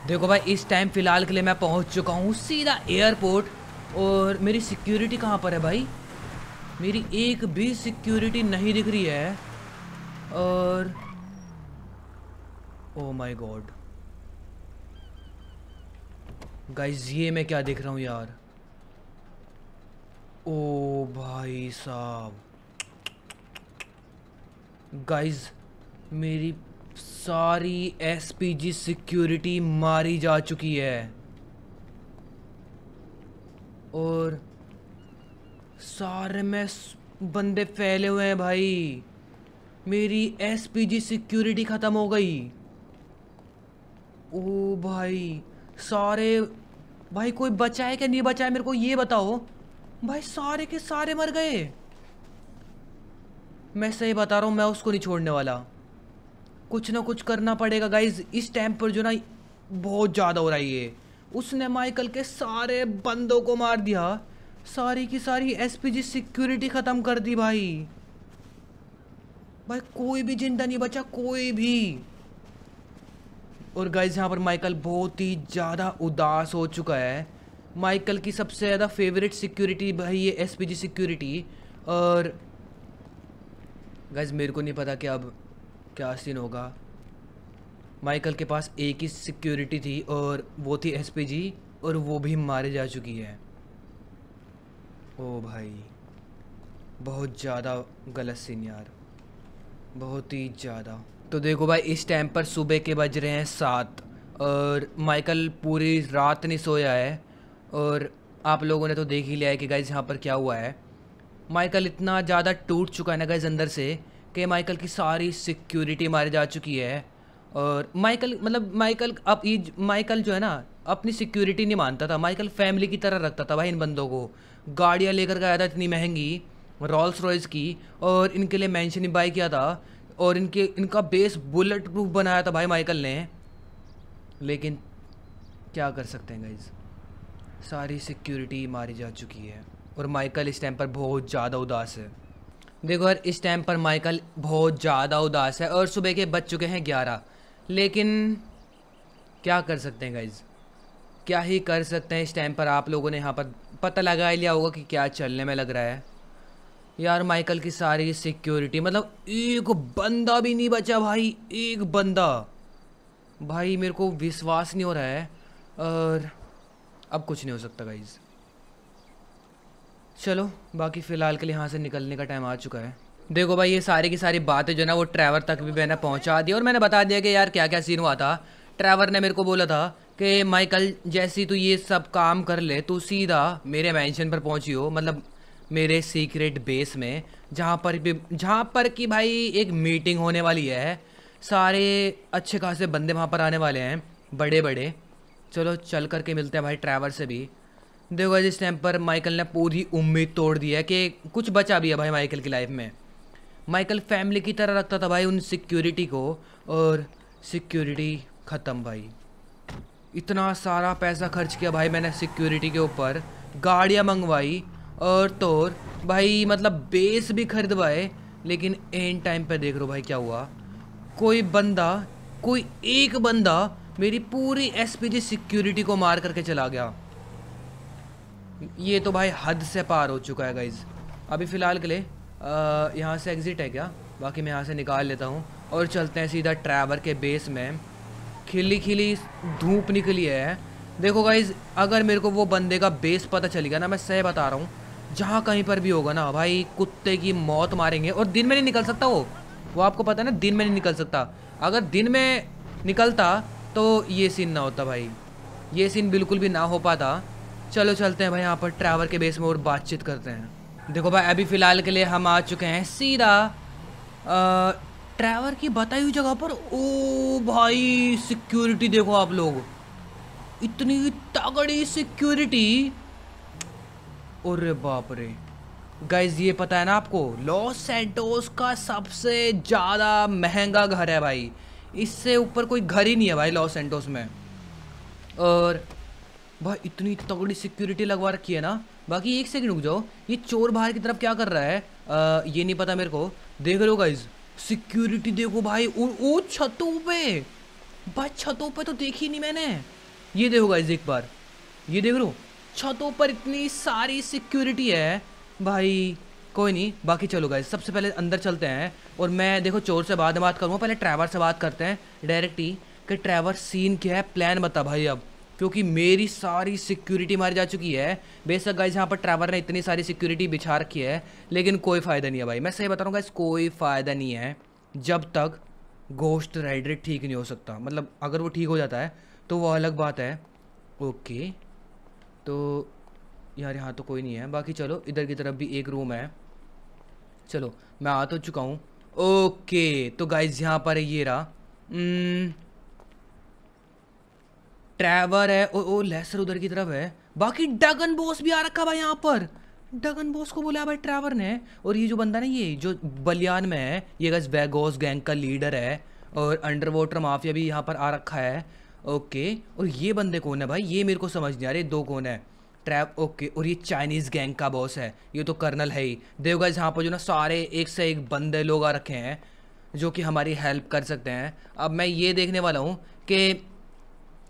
देखो भाई इस टाइम फ़िलहाल के लिए मैं पहुँच चुका हूँ सीधा एयरपोर्ट और मेरी सिक्योरिटी कहाँ पर है भाई मेरी एक भी सिक्योरिटी नहीं दिख रही है और ओ माय गॉड गाइस ये मैं क्या देख रहा हूँ यार ओ oh भाई साहब गाइस मेरी सारी एसपीजी सिक्योरिटी मारी जा चुकी है और सारे में बंदे फैले हुए हैं भाई मेरी एसपीजी सिक्योरिटी ख़त्म हो गई ओ भाई सारे भाई कोई बचा है क्या नहीं बचा है मेरे को ये बताओ भाई सारे के सारे मर गए मैं सही बता रहा हूँ मैं उसको नहीं छोड़ने वाला कुछ ना कुछ करना पड़ेगा गाइज इस टाइम पर जो ना बहुत ज़्यादा हो रहा है ये उसने माइकल के सारे बंदों को मार दिया सारी की सारी एसपीजी सिक्योरिटी ख़त्म कर दी भाई भाई कोई भी जिंदा नहीं बचा कोई भी और गाइज यहाँ पर माइकल बहुत ही ज़्यादा उदास हो चुका है माइकल की सबसे ज़्यादा फेवरेट सिक्योरिटी भाई ये एस सिक्योरिटी और गाइज मेरे को नहीं पता कि अब क्या सीन होगा माइकल के पास एक ही सिक्योरिटी थी और वो थी एस और वो भी मारे जा चुकी है ओ भाई बहुत ज़्यादा गलत सीन यार बहुत ही ज़्यादा तो देखो भाई इस टाइम पर सुबह के बज रहे हैं सात और माइकल पूरी रात नहीं सोया है और आप लोगों ने तो देख ही लिया है कि गाइज यहाँ पर क्या हुआ है माइकल इतना ज़्यादा टूट चुका है ना गाइज अंदर से कि माइकल की सारी सिक्योरिटी मारी जा चुकी है और माइकल मतलब माइकल अब ये माइकल जो है ना अपनी सिक्योरिटी नहीं मानता था माइकल फैमिली की तरह रखता था भाई इन बंदों को गाड़ियाँ लेकर गया था इतनी महंगी रॉल्स रॉयस की और इनके लिए मैंशन बाई किया था और इनके इनका बेस बुलेट प्रूफ बनाया था भाई माइकल ने लेकिन क्या कर सकते हैं गाइज सारी सिक्योरिटी मारी जा चुकी है और माइकल इस टाइम पर बहुत ज़्यादा उदास है देखो यार इस टाइम पर माइकल बहुत ज़्यादा उदास है और सुबह के बज चुके हैं ग्यारह लेकिन क्या कर सकते हैं गाइज़ क्या ही कर सकते हैं इस टाइम पर आप लोगों ने यहाँ पर पता लगा लिया होगा कि क्या चलने में लग रहा है यार माइकल की सारी सिक्योरिटी मतलब एक बंदा भी नहीं बचा भाई एक बंदा भाई मेरे को विश्वास नहीं हो रहा है और अब कुछ नहीं हो सकता गाइज चलो बाकी फ़िलहाल के लिए यहाँ से निकलने का टाइम आ चुका है देखो भाई ये सारी की सारी बातें जो ना वो ट्रैवर तक भी मैंने पहुँचा दी और मैंने बता दिया कि यार क्या क्या सीन हुआ था ट्रैवर ने मेरे को बोला था कि माइकल जैसी तू ये सब काम कर ले तो सीधा मेरे मैंशन पर पहुँची हो मतलब मेरे सीक्रेट बेस में जहाँ पर भी जहाँ पर कि भाई एक मीटिंग होने वाली है सारे अच्छे खासे बंदे वहाँ पर आने वाले हैं बड़े बड़े चलो चल करके मिलते हैं भाई ट्रैवर से भी देखो जिस टाइम पर माइकल ने पूरी उम्मीद तोड़ दी है कि कुछ बचा भी है भाई माइकल की लाइफ में माइकल फैमिली की तरह रखता था भाई उन सिक्योरिटी को और सिक्योरिटी ख़त्म भाई इतना सारा पैसा खर्च किया भाई मैंने सिक्योरिटी के ऊपर गाड़ियाँ मंगवाई और तो भाई मतलब बेस भी खरीदवाए लेकिन एंड टाइम पे देख रहो भाई क्या हुआ कोई बंदा कोई एक बंदा मेरी पूरी एसपीजी सिक्योरिटी को मार करके चला गया ये तो भाई हद से पार हो चुका है गाइज अभी फ़िलहाल के लिए यहाँ से एग्ज़िट है क्या बाकी मैं यहाँ से निकाल लेता हूँ और चलते हैं सीधा ट्रैवर के बेस में खिली खिली धूप निकली है देखो गाइज अगर मेरे को वो बंदे का बेस पता चल गया ना मैं सही बता रहा हूँ जहाँ कहीं पर भी होगा ना भाई कुत्ते की मौत मारेंगे और दिन में नहीं निकल सकता वो वो आपको पता है ना दिन में नहीं निकल सकता अगर दिन में निकलता तो ये सीन ना होता भाई ये सीन बिल्कुल भी ना हो पाता चलो चलते हैं भाई यहाँ पर ट्रैवल के बेस में और बातचीत करते हैं देखो भाई अभी फ़िलहाल के लिए हम आ चुके हैं सीधा ट्रैवर की बताई हुई जगह पर ओ भाई सिक्योरिटी देखो आप लोग इतनी तगड़ी सिक्योरिटी अरे बाप रे गाइज ये पता है ना आपको लॉस सेंटोस का सबसे ज़्यादा महंगा घर है भाई इससे ऊपर कोई घर ही नहीं है भाई लॉस सेंटोस में और भाई इतनी तगड़ी सिक्योरिटी लगवा रखी है ना बाकी एक सेकंड रुक जाओ ये चोर बाहर की तरफ क्या कर रहा है आ, ये नहीं पता मेरे को देख रहे हो गाइज सिक्योरिटी देखो भाई ओ छतों पे भाई छतों पे तो देखी नहीं मैंने ये देखो गाइज एक बार ये देख लो छतों पर इतनी सारी सिक्योरिटी है भाई कोई नहीं बाकी चलो गाइज सबसे पहले अंदर चलते हैं और मैं देखो चोर से बाद में बात करूँगा पहले ट्रैवर से बात करते हैं डायरेक्ट ही कि ट्रैवर सीन क्या है प्लान बता भाई अब क्योंकि मेरी सारी सिक्योरिटी मारी जा चुकी है बेशक गाइज यहाँ पर ट्रैवर ने इतनी सारी सिक्योरिटी बिछा रखी है लेकिन कोई फ़ायदा नहीं है भाई मैं सही बता रहा हूँ गाइज कोई फ़ायदा नहीं है जब तक गोश्त राइडर ठीक नहीं हो सकता मतलब अगर वो ठीक हो जाता है तो वो अलग बात है ओके तो यार यहाँ तो कोई नहीं है बाकी चलो इधर की तरफ भी एक रूम है चलो मैं आ तो चुका हूँ ओके तो गाइज यहाँ पर है ये रहा ट्रैवर हम्म, है ओ ओ लेसर उधर की तरफ है बाकी डगन बॉस भी आ रखा भाई यहाँ पर डगन बॉस को बोला भाई ट्रैवर ने और ये जो बंदा ना ये जो बलियान में है ये गज बैगोस गैंग का लीडर है और अंडर वाटर माफिया भी यहाँ पर आ रखा है ओके और ये बंदे कौन है भाई ये मेरे को समझ नहीं आ रही दो कौन है ट्रैप ओके और ये चाइनीज़ गैंग का बॉस है ये तो कर्नल है ही देवगा यहाँ पर जो ना सारे एक से एक बंदे लोग आ रखे हैं जो कि हमारी हेल्प कर सकते हैं अब मैं ये देखने वाला हूँ कि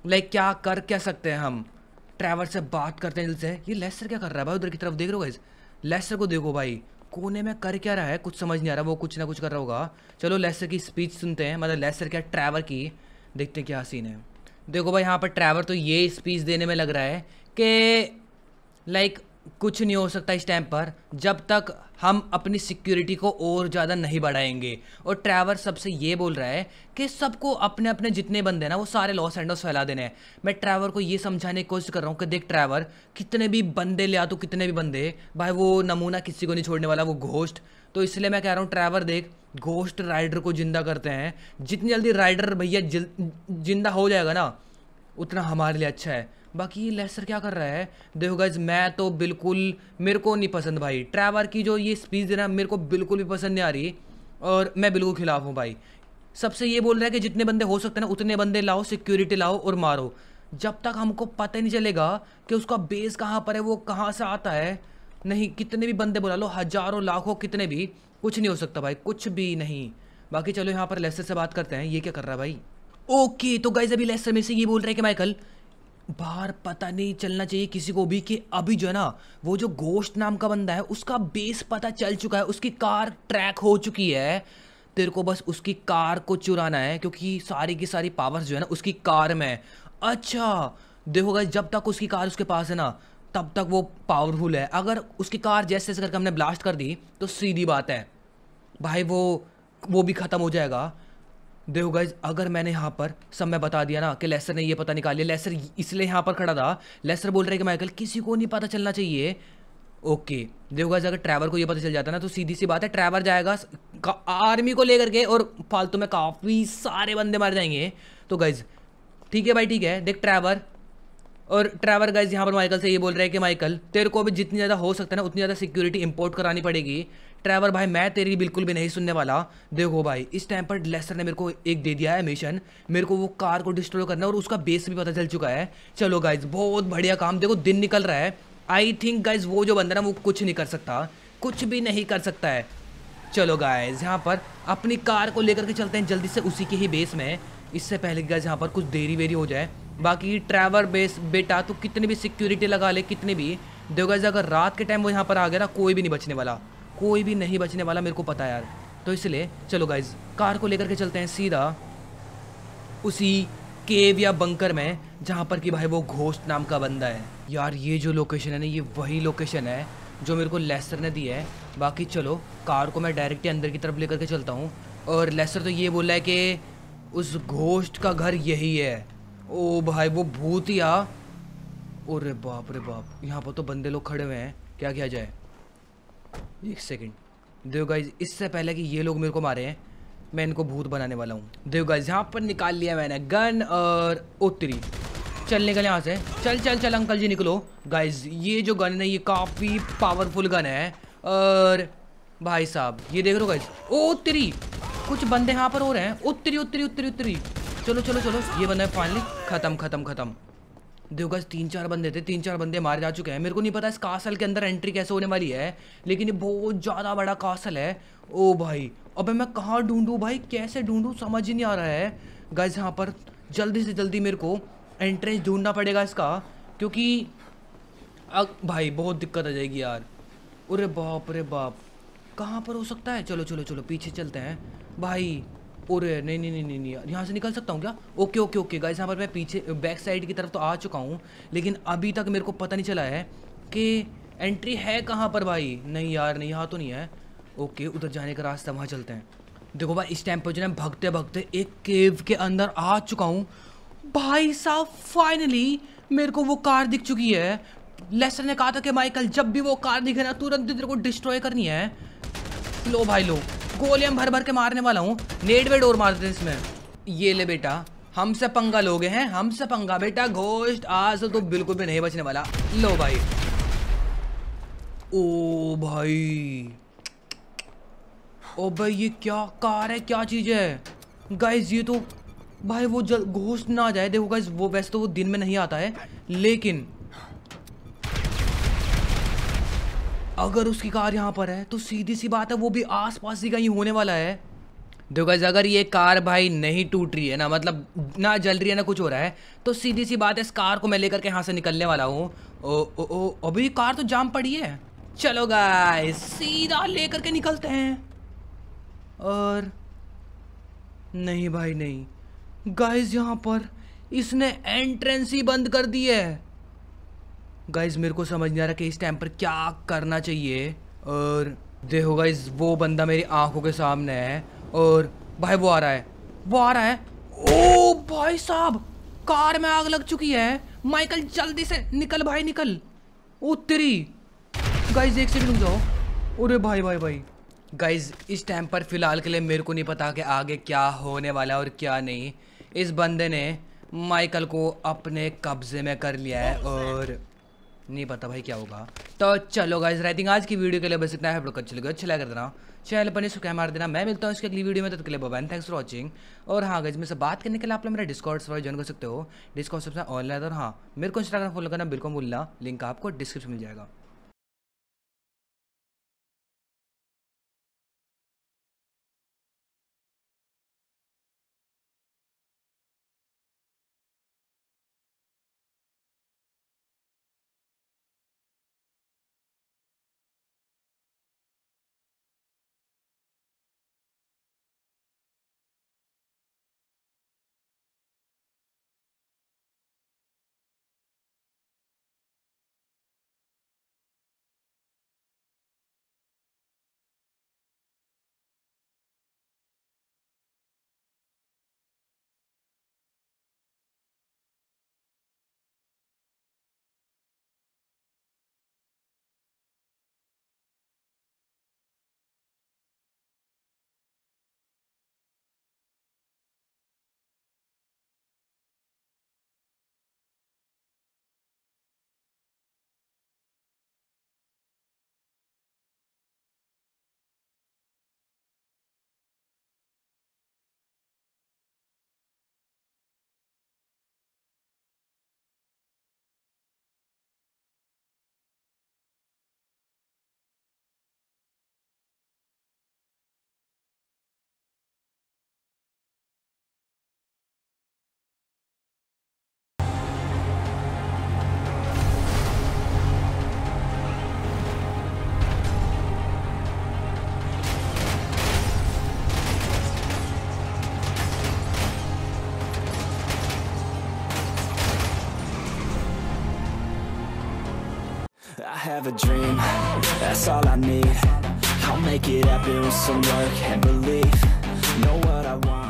लाइक क्या कर क्या सकते हैं हम ट्रैवर से बात करते हैं जिससे ये लेसर क्या कर रहा है भाई उधर की तरफ देख रहे हो गाइज लेसर को देखो भाई कोने में कर क्या रहा है कुछ समझ नहीं आ रहा वो कुछ ना कुछ कर रहा होगा चलो लेसर की स्पीच सुनते हैं मतलब लेसर क्या ट्रैवर की देखते हैं क्या सीन है देखो भाई यहाँ पर ट्रैवर तो ये स्पीच देने में लग रहा है कि लाइक कुछ नहीं हो सकता इस टाइम पर जब तक हम अपनी सिक्योरिटी को और ज़्यादा नहीं बढ़ाएंगे और ट्रैवर सबसे ये बोल रहा है कि सबको अपने अपने जितने बंदे ना वो सारे लॉस एंडोस फैला देने हैं मैं ट्रैवर को ये समझाने की कोशिश कर रहा हूँ कि देख ट्रैवर कितने भी बंदे ले आ तो कितने भी बंदे भाई वो नमूना किसी को नहीं छोड़ने वाला वो घोष्ट तो इसलिए मैं कह रहा हूँ ट्रैवर देख घोस्ट राइडर को ज़िंदा करते हैं जितनी जल्दी राइडर भैया जिंदा हो जाएगा ना उतना हमारे लिए अच्छा है बाकी लेसर क्या कर रहा है देखो गज मैं तो बिल्कुल मेरे को नहीं पसंद भाई ट्रैवर की जो ये स्पीच देना मेरे को बिल्कुल भी पसंद नहीं आ रही और मैं बिल्कुल खिलाफ हूँ भाई सबसे ये बोल रहा है कि जितने बंदे हो सकते हैं ना उतने बंदे लाओ सिक्योरिटी लाओ और मारो जब तक हमको पता नहीं चलेगा कि उसका बेस कहाँ पर है वो कहाँ से आता है नहीं कितने भी बंदे बुला लो हजारों लाखों कितने भी कुछ नहीं हो सकता भाई कुछ भी नहीं बाकी चलो यहाँ पर लेसर से बात करते हैं ये क्या कर रहा है भाई ओके तो गाइज अभी लेसर में से ये बोल रहे हैं कि माइकल बाहर पता नहीं चलना चाहिए किसी को भी कि अभी जो है ना वो जो गोश्त नाम का बंदा है उसका बेस पता चल चुका है उसकी कार ट्रैक हो चुकी है तेरे को बस उसकी कार को चुराना है क्योंकि सारी की सारी पावर्स जो है ना उसकी कार में है अच्छा देखो गाइज जब तक उसकी कार उसके पास है ना तब तक वो पावरफुल है अगर उसकी कार जैसे जैसे करके हमने ब्लास्ट कर दी तो सीधी बात है भाई वो वो भी ख़त्म हो जाएगा देखो गाइज अगर मैंने यहाँ पर सब मैं बता दिया ना कि लेसर ने ये पता निकाल लिया लेसर इसलिए यहाँ पर खड़ा था लेसर बोल रहे कि माइकल किसी को नहीं पता चलना चाहिए ओके देखो गाइज अगर ट्रैवर को ये पता चल जाता ना तो सीधी सी बात है ट्रैवर जाएगा आर्मी को लेकर के और फालतू में काफ़ी सारे बंदे मारे जाएंगे तो गाइज ठीक है भाई ठीक है देख ट्रैवर और ट्रैवर गाइज यहाँ पर माइकल से ये बोल रहे हैं कि माइकल तेरे को अभी जितनी ज़्यादा हो सकता है ना उतनी ज़्यादा सिक्योरिटी इंपोर्ट करानी पड़ेगी ट्रैवर भाई मैं तेरी बिल्कुल भी नहीं सुनने वाला देखो भाई इस टाइम पर लेसर ने मेरे को एक दे दिया है मिशन मेरे को वो कार को डिस्ट्रॉय करना है और उसका बेस भी पता चल चुका है चलो गाइज बहुत बढ़िया काम देखो दिन निकल रहा है आई थिंक गाइज वो जो बंदा ना वो कुछ नहीं कर सकता कुछ भी नहीं कर सकता है चलो गाइज यहाँ पर अपनी कार को लेकर के चलते हैं जल्दी से उसी के ही बेस में इससे पहले गाइज यहाँ पर कुछ देरी वेरी हो जाए बाकी ट्रैवर बेस बेटा तो कितने भी सिक्योरिटी लगा ले कितने भी देखो अगर रात के टाइम वो यहाँ पर आ गया ना कोई भी नहीं बचने वाला कोई भी नहीं बचने वाला मेरे को पता यार तो इसलिए चलो गाइज कार को लेकर के चलते हैं सीधा उसी केव या बंकर में जहाँ पर कि भाई वो घोष्ट नाम का बंदा है यार ये जो लोकेशन है ना ये वही लोकेशन है जो मेरे को लेसर ने दी है बाकी चलो कार को मैं डायरेक्ट अंदर की तरफ लेकर के चलता हूँ और लेसर तो ये बोला है कि उस घोष्ट का घर यही है ओ भाई वो भूत या रे बाप रे बाप यहाँ पर तो बंदे लोग खड़े हुए हैं क्या किया जाए एक सेकंड देव गाइज इससे पहले कि ये लोग मेरे को मारे हैं मैं इनको भूत बनाने वाला हूँ देव गाइज यहाँ पर निकाल लिया मैंने गन और उत्तरी चल निकल यहाँ से चल चल चल अंकल जी निकलो गाइज ये जो गन है ये काफ़ी पावरफुल गन है और भाई साहब ये देख रहे हो गाइज ओ उत्तरी कुछ बंदे यहाँ पर हो रहे हैं उत्तरी उत्तरी उत्तरी उत्तरी चलो चलो चलो ये बंदा है फाइनली खत्म खत्म खत्म देखो गज़ तीन चार बंदे थे तीन चार बंदे मारे जा चुके हैं मेरे को नहीं पता इस कासल के अंदर एंट्री कैसे होने वाली है लेकिन ये बहुत ज़्यादा बड़ा कासल है ओ भाई अबे मैं कहाँ ढूंढूँ भाई कैसे ढूंढूँ समझ ही नहीं आ रहा है गज यहाँ पर जल्दी से जल्दी मेरे को एंट्रेंस ढूंढना पड़ेगा इसका क्योंकि अब भाई बहुत दिक्कत आ जाएगी यार अरे बाप रे बाप कहाँ पर हो सकता है चलो चलो चलो पीछे चलते हैं भाई अरे नहीं नहीं नहीं नहीं नहीं यहाँ से निकल सकता हूँ क्या ओके ओके ओके गाइस यहाँ पर मैं पीछे बैक साइड की तरफ तो आ चुका हूँ लेकिन अभी तक मेरे को पता नहीं चला है कि एंट्री है कहाँ पर भाई नहीं यार नहीं यहाँ तो नहीं है ओके उधर जाने का रास्ता वहाँ चलते हैं देखो भाई इस टाइम पर जो है भगते भगते एक केव के अंदर आ चुका हूँ भाई साहब फाइनली मेरे को वो कार दिख चुकी है लेसर ने कहा था कि माइकल जब भी वो कार दिखे ना तुरंत तेरे को डिस्ट्रॉय करनी है लो भाई लो गोलियां भर भर के मारने वाला हूँ नेट वेड और मार देते इसमें ये ले बेटा हमसे पंगा लोगे हैं हमसे पंगा बेटा घोष्ट आज तो बिल्कुल भी नहीं बचने वाला लो भाई ओ भाई ओ भाई ये क्या कार है क्या चीज़ है गाइज ये तो भाई वो जल घोष्ट ना आ जाए देखो गाइज वो वैसे तो वो दिन में नहीं आता है लेकिन अगर उसकी कार यहाँ पर है तो सीधी सी बात है वो भी आस पास ही कहीं होने वाला है देखो अगर ये कार भाई नहीं टूट रही है ना मतलब ना जल रही है ना कुछ हो रहा है तो सीधी सी बात है इस कार को मैं लेकर के यहाँ से निकलने वाला हूँ ओ, ओ, ओ, अभी कार तो जाम पड़ी है चलो गाइस सीधा लेकर के निकलते हैं और नहीं भाई नहीं गाइस यहाँ पर इसने एंट्रेंस ही बंद कर दी है गाइज मेरे को समझ नहीं आ रहा कि इस टाइम पर क्या करना चाहिए और देखो गाइज वो बंदा मेरी आंखों के सामने है और भाई वो आ रहा है वो आ रहा है ओ भाई साहब कार में आग लग चुकी है माइकल जल्दी से निकल भाई निकल ओ तेरी गाइज एक सेकंड रुक जाओ अरे भाई भाई भाई गाइज इस टाइम पर फिलहाल के लिए मेरे को नहीं पता कि आगे क्या होने वाला है और क्या नहीं इस बंदे ने माइकल को अपने कब्जे में कर लिया है और नहीं पता भाई क्या होगा तो चलो गाइज आई थिंक आज की वीडियो के लिए बस इतना है लोग अच्छे लगे अच्छा लगा कर देना चैनल पर इसको मार देना मैं मिलता हूँ इसके अगली वीडियो में तो के लिए थैंक्स फॉर वॉचिंग और हाँ गाइज मेरे से बात करने के लिए आप लोग मेरा डिस्कॉर्ड सर्वर ज्वाइन कर सकते हो डिस्कॉर्ड सबसे ऑनलाइन और हाँ मेरे को इंस्टाग्राम फॉलो करना बिल्कुल बोलना लिंक आपको डिस्क्रिप्शन मिल जाएगा have a dream, that's all I need I'll make it happen with some work and belief Know what I want